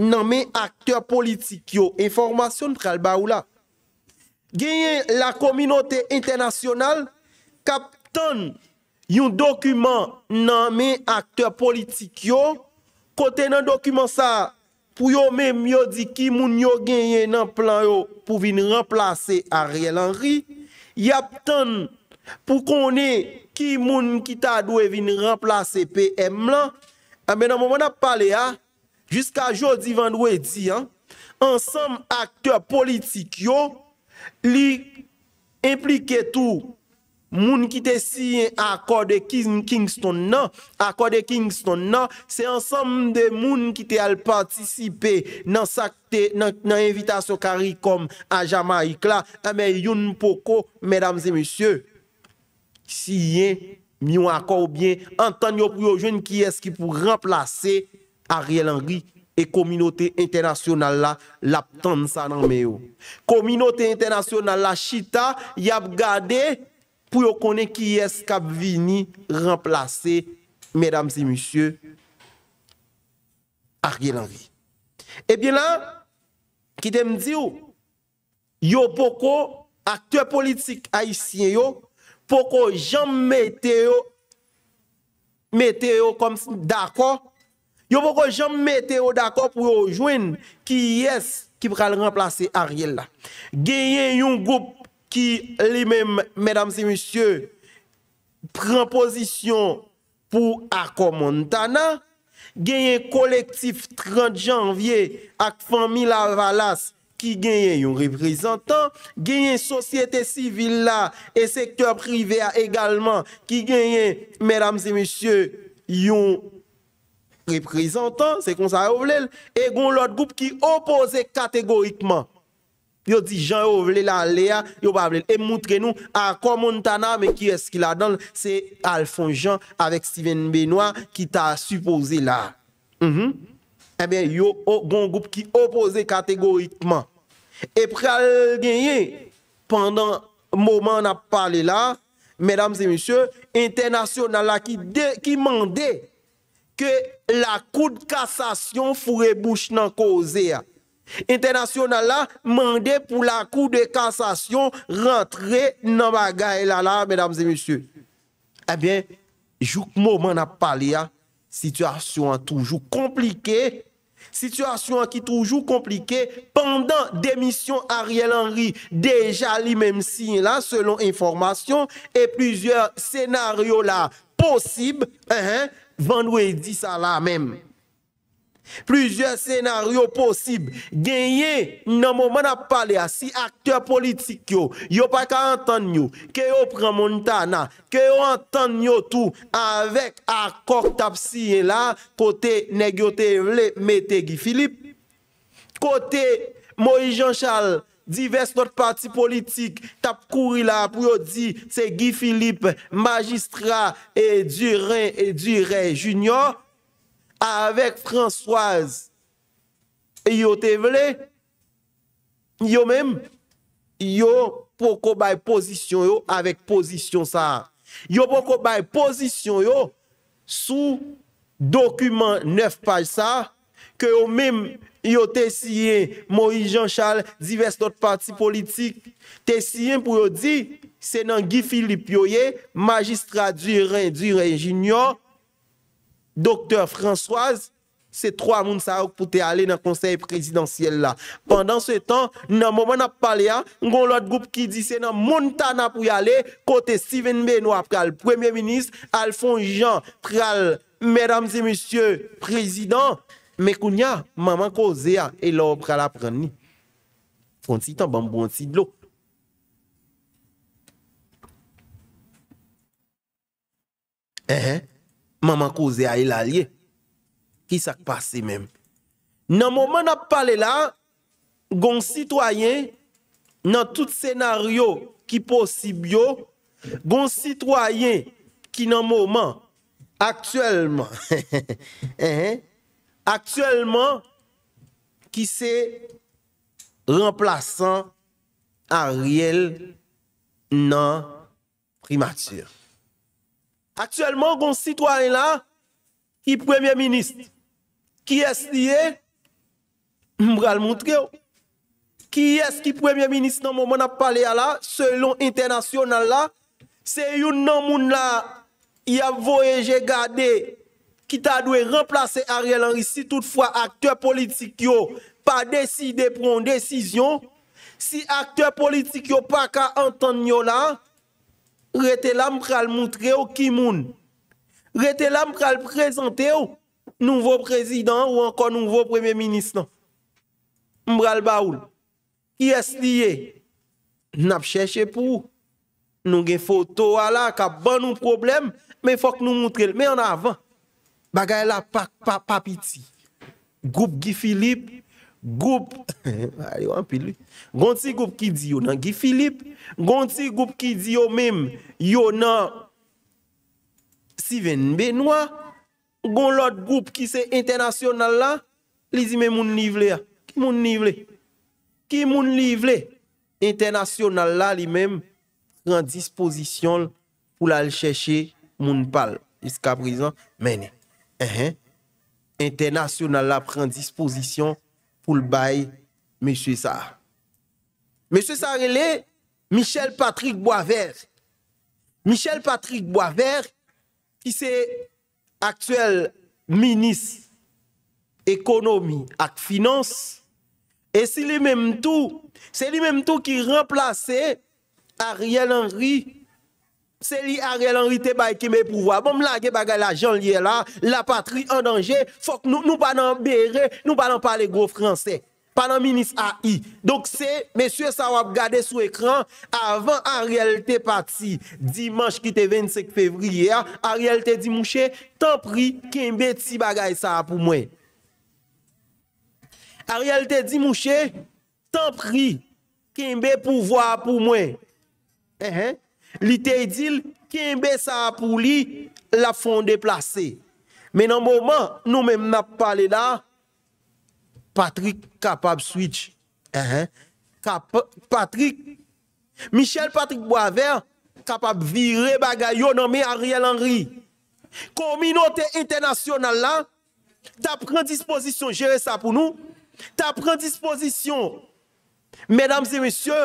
nan men akteur politik yo. Enformasyon pral ba ou la. Genye la kominote internasyonal, kapton yon dokumen nan men akteur politik yo, kote nan dokumen sa, pou yo mèm yo di ki moun yo genye nan plan yo pou vin renplase Ariel Henry, yap ton pou konè ki moun kita dwe vin renplase PM lan, a mè nan mouman ap pale a, jiska jodi van dwe di an, an sam akte politik yo li implike tou Moun ki te siyen akor de Kingston nan, akor de Kingston nan, se ansam de moun ki te al patisipe nan sakte, nan invita sokarikom a Jamaik la, ame yon mpoko, medamze misye, siyen, miyon akor ou bien, anton yo priyo jen ki eski pou remplase Ariel Henry e kominote internasyonan la lap tan sa nan meyo. Kominote internasyonan la chita, yap gade, pour qu'on connaître qui est ce qui vini remplacer, mesdames et messieurs, Ariel Henry. Eh bien là, qui me dit, yo beaucoup acteurs politiques haïtiens, yo, poko, j'en mette météo, météo comme d'accord, yo poko, j'en mette météo d'accord pour joindre qui est qui va remplacer Ariel là. Gagner yon groupe Ki li men, mèdames et monsieurs, pren pozisyon pou Akomontana. Genyen kolektif 30 janvye ak fan Milal Valas ki genyen yon reprezentant. Genyen sosyete sivil la e sektor privea egalman ki genyen mèdames et monsieurs yon reprezentant. E goun lout goup ki opose kategorikman. Yo di jan yo vle la le a, yo pa vle e moutre nou a komon tan a, men ki eski la dan, se al fon jan avek Steven Benoit ki ta supose mm-hmm. eh bon la. E ben yo bon goup ki opose kategoritman. E pre al genye, pendant mouman na pale la, medam se monsye, internasyon nan la ki mande ke la kou de kasasyon fure bouch nan koze a. international a mandé pour la cour de cassation rentrer dans bagaille là là mesdames et messieurs eh bien jouk moment n'a parlé situation toujours compliquée situation qui toujours compliquée pendant démission Ariel Henry déjà lui-même signe là selon information et plusieurs scénarios là possibles hein, hein vendredi ça là même Plusye senaryo posib genye nan mouman ap pale a si aktya politik yo Yo pa ka antan nyo, ke yo pran monita na, ke yo antan nyo tou Avèk akok tap siye la, kote negyo te vle, me te gi filip Kote moi jan chal, divers not parti politik, tap kouri la pou yo di Te gi filip, magistra, e di ren, e di ren, junior a avek François yo te vle yo mem yo pou kobay pozisyon yo avek pozisyon sa yo pou kobay pozisyon yo sou dokumen neuf paj sa ke yo mem yo te siye Moïse Jean Charles di vestot parti politik te siye pou yo di se nan Guy Philippe yo ye magistrat du Rindu Région yo Dokter François, se 3 moun sa ouk pou te ale nan konsey prezidentiel la. Pendan se tan, nan mouman ap pale a, ngon lot goup ki di se nan moun ta na pou yale kote Steven Benoit pral Premier Ministre, Alfon Jean pral, mesdames et messieurs prezident, mekoun ya maman koze a, e lou pral ap pran ni. Fonsi tan bambou fonsi dlo. Ehe, eh. maman kouze a ilalye, ki sak pase men. Nan mouman ap pale la, gong sitwayen, nan tout senaryo ki posibyo, gong sitwayen ki nan mouman, aktuelman, [laughs] aktuelman, ki se remplasan a riel nan primatyev. Actuellement, un citoyen là, qui est premier ministre, qui est ce lié, je vais le montrer. Qui est qui premier ministre dans le moment où on parlé là, selon international là, c'est une homme là, il a voyagé gardé, qui t'a dû remplacer Ariel Henry si toutefois acteur politique yo pas décidé prendre décision, si acteur politique yo pas qu'à entendre là, Rete la m pral moutre ou ki moun. Rete la m pral prezante ou nouvo prezident ou ankon nouvo preme ministan. M pral baoul. Yes liye. Nap chèche pou. Nou gen foto wala ka ban nou problem men fok nou moutre l. Men an avan. Bagay la papiti. Goup gifilib. Goup, [laughs] gonti goup ki di yo nan Gifilip, gonti goup ki di yo menm yo nan Sive Nbenwa, gonti goup ki se internasyonal la, li di men moun nivele ya. Ki moun nivele? Ki moun nivele? Internasyonal la li menm ren disposisyon pou la li chèche moun pal. Jiska prizant, meni. Internasyonal la pren disposisyon. pou l'bay M. Sarr. M. Sarr, elè, Michel Patrick Boisvert. Michel Patrick Boisvert, ki se aksel minis ekonomi ak finans, e si li mem tou, se li mem tou ki remplase Ariel Henry M. Sarr. Se li a real anri te bayke me pou vwa. Bon m lage bagay la jan liye la, la patri an danje, fok nou banan bere, nou banan pale go franse. Panan minis a i. Dok se, mesye sa wap gade sou ekran, avan a real te pati. Dimanche ki te 25 fevriye a, a real te di mouche, tan pri kenbe ti bagay sa apou mwen. A real te di mouche, tan pri kenbe pou vwa apou mwen. Eheh. Eh. Li te idil, kenbe sa apou li, la fon deplase. Men an mouman, nou men map pale da, Patrik kapab switch. Ehe, Patrik, Michel Patrik Boisvert, kapab vire bagay yo nan men Ariel Henry. Komino te internasyonan la, ta pren disposisyon jere sa pou nou, ta pren disposisyon. Men amz e monsye, men amz e monsye,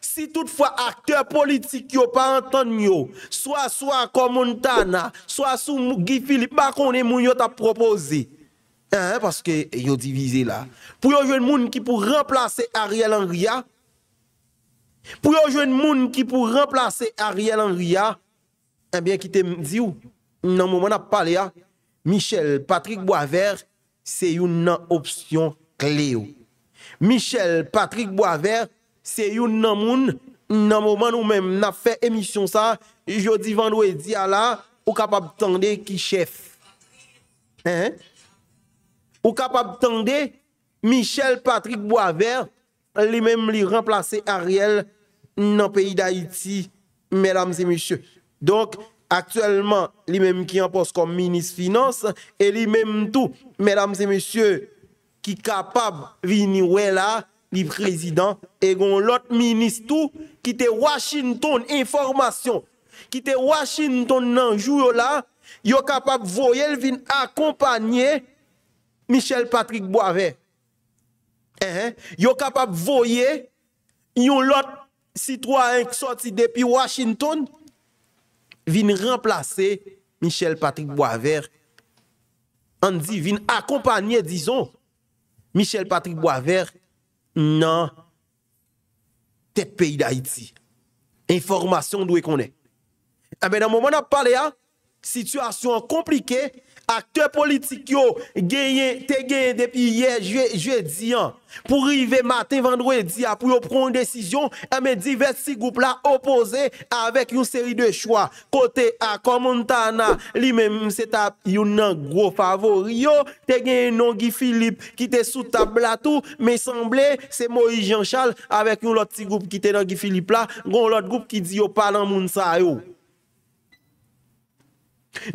Si toutfwa akter politik yo pa anton yo, swa swa komon tana, swa sou mou gifili pa konen moun yo ta propoze. Hein, paske yo divize la. Pou yo jwen moun ki pou remplase Ariel Henry ya, pou yo jwen moun ki pou remplase Ariel Henry ya, enbyen eh ki te mdi ou, nan mou moun ap pale ya, Michel Patrick Boisvert, se yon nan opsyon kle yo. Michel Patrick Boisvert, Se yon nan moun nan mouman nou menm nan fe emisyon sa Jodi vandou e di ala Ou kapab tande ki chef Ou kapab tande Michel Patrick Boisvert Li menm li remplase Ariel Nan peyi d'Haïti Mèlams e mèchè Donk aktuelman li menm ki yon pos kom Minis Finans E li menm tou Mèlams e mèchè Ki kapab vini wè la li prezident, e gon lot ministou, ki te Washington informasyon, ki te Washington nanjou yo la, yo kapap voyel vin akompanyen Michel Patrick Boisvert. Yo kapap voyel yon lot sitwaen ksoti depi Washington vin remplase Michel Patrick Boisvert. An di vin akompanyen, dizon, Michel Patrick Boisvert, nan te peyi da iti. Informasyon dwe konen. A eh men, nan mouman ap pale a, sitwasyon komplikey, Akte politik yo genyen te genyen depi ye je diyan. Pou rive maten vendredi apou yo prou yon desisyon, eme diversi goup la opose avèk yon seri de chwa. Kote akon montana, li men mse tap yon nan gro favori yo, te genyen non gi Filip ki te sou tabla tou, men semble se Moïse Jean Charles avèk yon lot ti goup ki te non gi Filip la, gon lot goup ki di yo pa nan moun sa yo.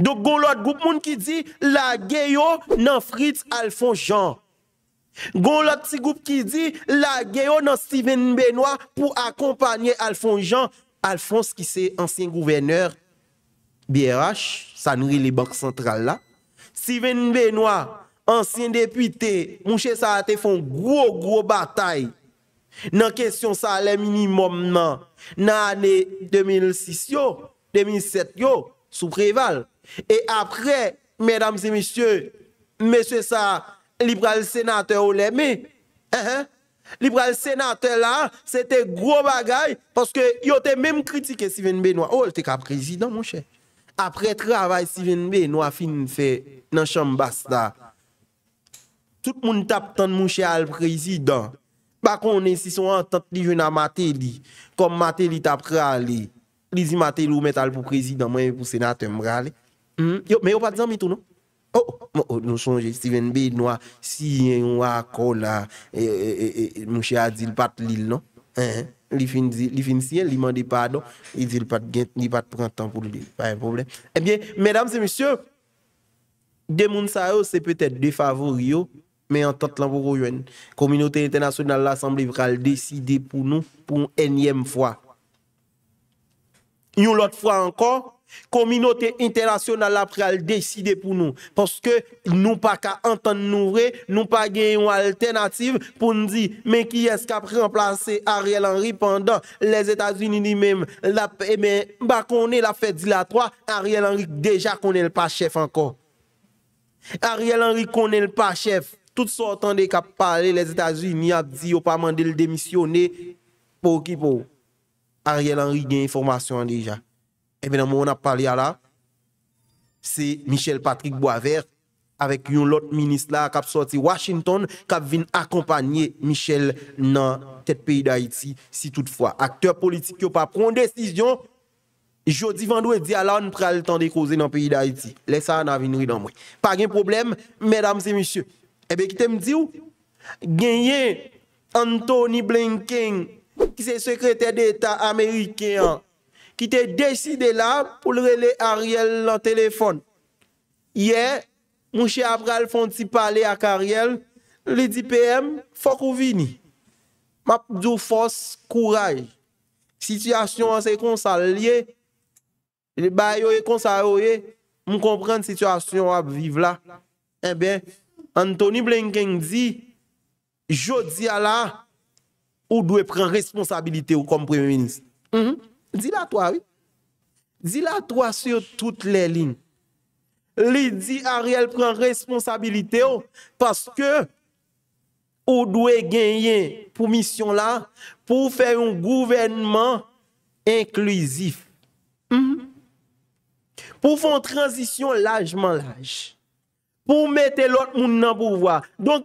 Dok goun lot goup moun ki di la geyo nan Fritz Alfons Jean. Goun lot ti goup ki di la geyo nan Steven Benoit pou akompanyen Alfons Jean. Alfons ki se ansyen gouverneur BRH, sanri li bank sentral la. Steven Benoit, ansyen depite, mouche sa ate fon gwo gwo batay. Nan kesyon sa le minimum nan. Nan ane 2006 yo, 2007 yo. Sou preval. E apre, mesdames et messieurs, messieurs sa, liberal sénateur ou lèmè, liberal sénateur oh, la, se te gro bagay, poske yo te mèm kritike Sivène Bénois. Ou, el te ka prezidant mouche. Apre travay Sivène Bénois fin fè nan chambasta. Tout moun tap tante mouche al prezidant. Bakon e si son an tant li jè nan Maté li. Kom Maté li tap pral li. Li zi mate lou metal pou prezidant, mwen pou senat tem brale. Hmm. Yo, mwen yo pat zan bitou nou? Oh, oh, oh, nou sonje, Steven B. nou a siyen, nou a kola, mwen che a zil pat lil nou? Li fin siyen, li mande pa nou, li zil pat gant, li pat prantan pou lil, pa yon problem. Ebyen, eh mwen dam se monsye, demoun sa yo se petet defavor yo, men yon tot lan pou kou yon. Komunote internasyon nan l'Assemblée vikal deside pou nou, pou yon enyem fwa. Yon lot fwa ankon, kominote internasyonal apre al deside pou nou, poske nou pa ka antan nou vre, nou pa gen yon alternatif pou nou di, men ki eska pre emplase Ariel Henry pandan les Etats-Unis ni men, e men, ba konen la eh fet dilatwa, Ariel Henry deja konen l pa chef ankon. Ariel Henry konen l pa chef, tout sa otan de kap pale les Etats-Unis, ni ap di yo pa mande l demisyone, pou ki pou. Ariel Henry gen informasyon dejan. Ebe nan moun ap pale a la, se Michel Patrick Boisvert, avek yon lot minis la kap sorti Washington, kap vin akompanyen Michel nan tet peyi da Haiti, si toutfwa. Akteur politik yo pa proun desisyon, jodi vandou e di a la, an pral tan dekroze nan peyi da Haiti. Lesa an avin rin nan mwen. Pa gen problem, medam se misye, ebe eh ki tem di ou, genye, Anthony Blanking, ki se sekreter de eta Amerikean, ki te deside la pou le rele Ariel la telefon. Ye, mouche apre al fon ti pale ak Ariel, le di P.M. fok ou vini. Map djou fos kouraj. Sityasyon an se konsalye, le bayo e ye konsalye, mou komprende sityasyon ap vive la. E ben, Anthony Blinken di, jodi ala, Ou dwe pren responsabilite ou kom premi menis? Mhm. Di la to a, oui. Di la to a sur tout les lignes. Li di Ariel pren responsabilite ou? Paske ou dwe genyen pou misyon la pou fè yon gouvenman inkluizif. Mhm. Pou fè yon transisyon lajman laj. pour mettre l'autre monde dans pouvoir. Donc,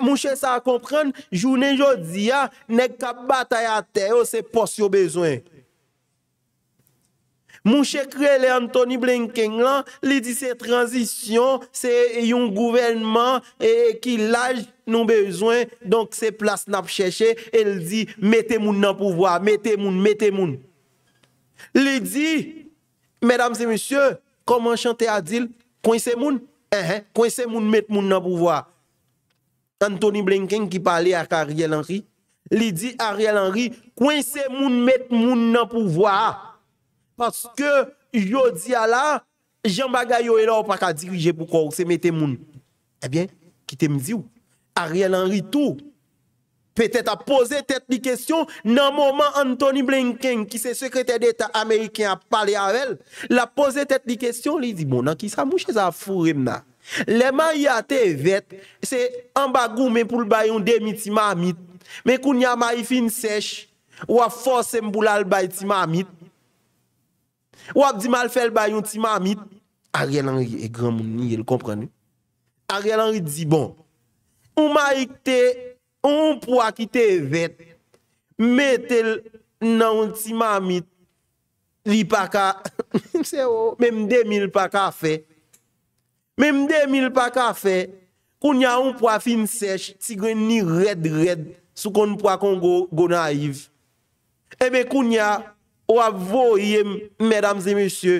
mon cher, ça à comprendre, journée jodi, nèg kap bataille à terre, oh, c'est pas ce besoin. Mon cher Krele Anthony Blinken là, il dit c'est transition, c'est un gouvernement et qui l'âge nous besoin, donc c'est place n'a cherché, il dit mettez moun dans pouvoir, mettez moun, mettez moun. Il dit mesdames et messieurs, comment chanter à dire, coincez moun. Eh, eh, kwen se moun met moun nan pouvwa? Anthony Blenkin ki pale ak Ariel Henry Li di Ariel Henry Kwen se moun met moun nan pouvwa? Paske yo di ala Jean Bagayou e la ou pak a dirije pou kou Se mette moun Ebyen, eh ki te mzi ou Ariel Henry tou Ve tet a pose tet di kesyon... Nan mouman Anthony Blinken... Ki se sekrete d'Etat Ameriken a pale avel... La pose tet di kesyon li di bon... Nan ki sa mouche za furem na... Le ma yate vet... Se amba goume pou l bayon demi ti ma mit... Me kounya ma yifin sech... Ou a fosem boulal bay ti ma mit... Ou ak di mal fel bayon ti ma mit... A gen anri e gran mouni... Ye l kompran nou... A gen anri di bon... Ou ma yik te... On pwa ki te vet, metel nan ti mamit, li paka, mse [laughs] o, menm de mil paka fe. Menm de mil paka fe, koun ya on pwa fin sech, ti gen ni red red, sou kon pwa kon go naiv. Ebe koun ya, wap vo yem, medams e mesye,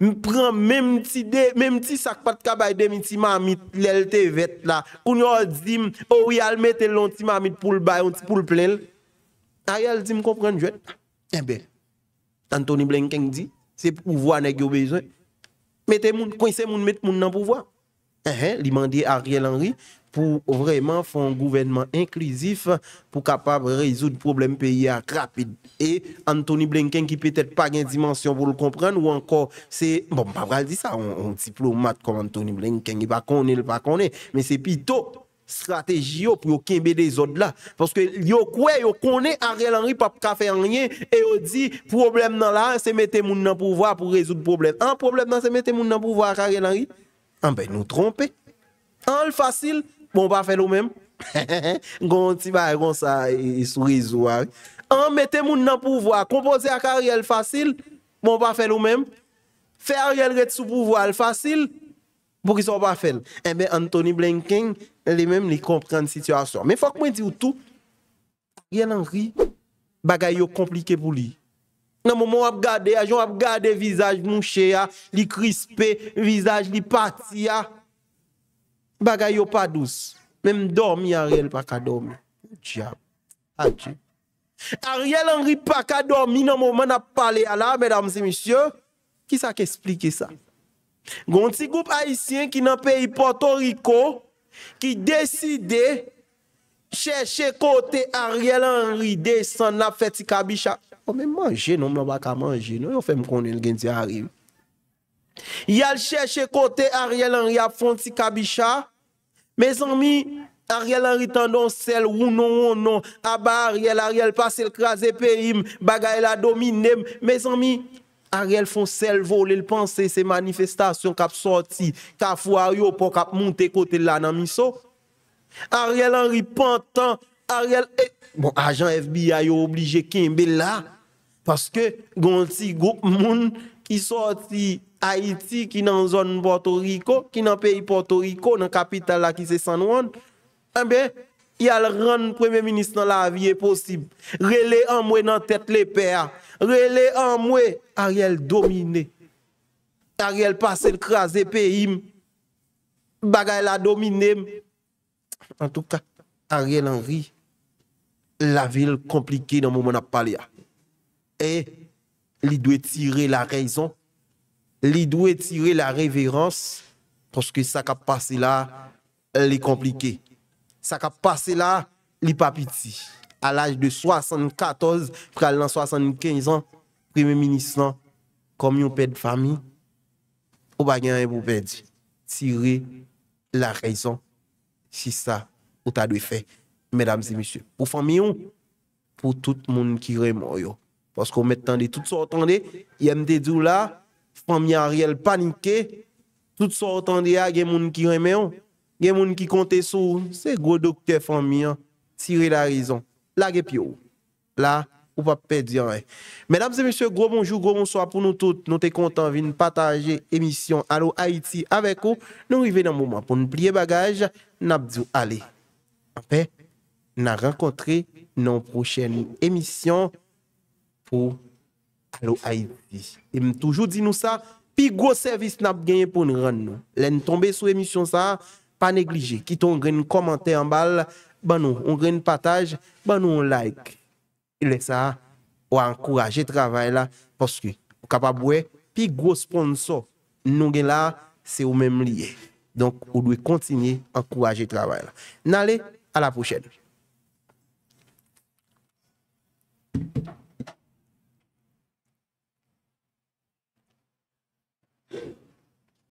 Mpren menm ti sakpat kabay demi ti mamit lel te vet la. Koun yo zim, ou oh, yal mette lon ti mamit pou l bay, ou ti pou l plen l. A yal zim kompren jwen. E eh be, Anthony Blanken di, se pou vwa nek yo bezon. Mette moun, kwen se moun mette moun nan pou vwa. E eh he, eh, li mandi Ariel Henry, pour vraiment faire un gouvernement inclusif pour capable résoudre le problème pays rapide. Et Anthony Blinken, qui peut-être pas une dimension pour le comprendre, ou encore, c'est, bon, pas vrai dire ça, un, diplomate comme Anthony Blinken, il va connaître, il va connaître, mais c'est plutôt stratégie pour qu'il des autres là. Parce que yo quoi, yo connaît Ariel Henry, pas faire rien, et il dit, problème dans là, c'est mettre gens dans pouvoir pour résoudre problème. Un problème dans, c'est mettre gens dans pouvoir, Ariel Henry. Ah ben, nous tromper. Un hein, facile, Bon pa fèl ou mèm? Gon ti bay, gon sa, sou rizou wak. An metè moun nan pouvwa, komposi ak a riyel fasil, bon pa fèl ou mèm? Fè a riyel ret sou pouvwa al fasil, pou ki son pa fèl. Ebe eh Anthony Blanking, li mèm li komprende situasyon. Men fòk mwen ti woutou, yè nan ri, bagay yo komplike pou li. Nan moun moun ap gade, ajon ap gade vizaj moun chè ya, li krispe, vizaj li pati ya. Bagay yo pa douz, men mdormi Ariel pakadormi. Tia, ati. Ariel Henry pakadormi nan mouman ap pale ala, mèdames et messieurs, ki sa ke explike sa? Gonti goup haisyen ki nan peyi Porto Rico, ki deside chèche kote Ariel Henry desan la feti kabisha. O men manje nou, men baka manje nou, yon fè mkondi l gen ti arrive. Yal chèche kote Ariel Henry ap fonti kabicha, me zanmi, Ariel Henry tendon sel, ou non, ou non, aba Ariel, Ariel pasel kras e pehim, bagay la dominem, me zanmi, Ariel font sel vole l'pansè se manifestasyon kap sorti, kap fwa yo pou kap monte kote la nan miso. Ariel Henry pantan, Ariel... E, bon, ajan FBI yo oblije kimbe la, paske gonti goup moun ki sorti... Ha iti ki nan zon Porto Rico, ki nan peyi Porto Rico, nan kapital la ki se sanouan, en ben, yal ron premye minis nan la viye posib. Rele an mwe nan tet le peya. Rele an mwe, a riel domine. A riel pase l kras e peyim. Bagay la domine. En tout ka, a riel an ri, la vil komplike nan mou mwen ap pale ya. E, li dwe tire la reyzon, les doit tirer la révérence parce que ça qui a passé là, est compliqué. Ça qui a passé là, les pas À l'âge de 74, près 75 ans, premier ministre, comme un père de famille, ou pas pour perdre. Tirer la raison, si ça, ou t'a de fait, mesdames et messieurs. Pour famille, pour tout le monde qui est mort. Parce qu'on met de tout ça, entendez, il y a là, Fonmye a riel panike, tout sa otan de a gen moun ki reme an, gen moun ki konte sou, se gro dokte fonmye an, tire la rizon, la ge pyo ou, la ou pa pedi an. Medabze meshe, gro bonjou, gro bonsoa pou nou tout, nou te kontan vi nou pataje emisyon alo Haiti avek ou, nou rive nan mouman pou nou plie bagaj, nabdi ou ale. Anpe, nan rakotre nou prochen emisyon pou... Allô Haïti. Et me toujours dit nous ça, plus gros service n'a pas gagné pour nous rendre nous. L'en tomber sous émission ça, pas négliger. Quitte on grain commentaire en balle, ben nous, on grain partage, ben nous on like. Il est ça ou encourager travail là parce que capable plus gros sponsor nous gain là, c'est au même lié. Donc on doit continuer à encourager travail là. N'allez à la prochaine.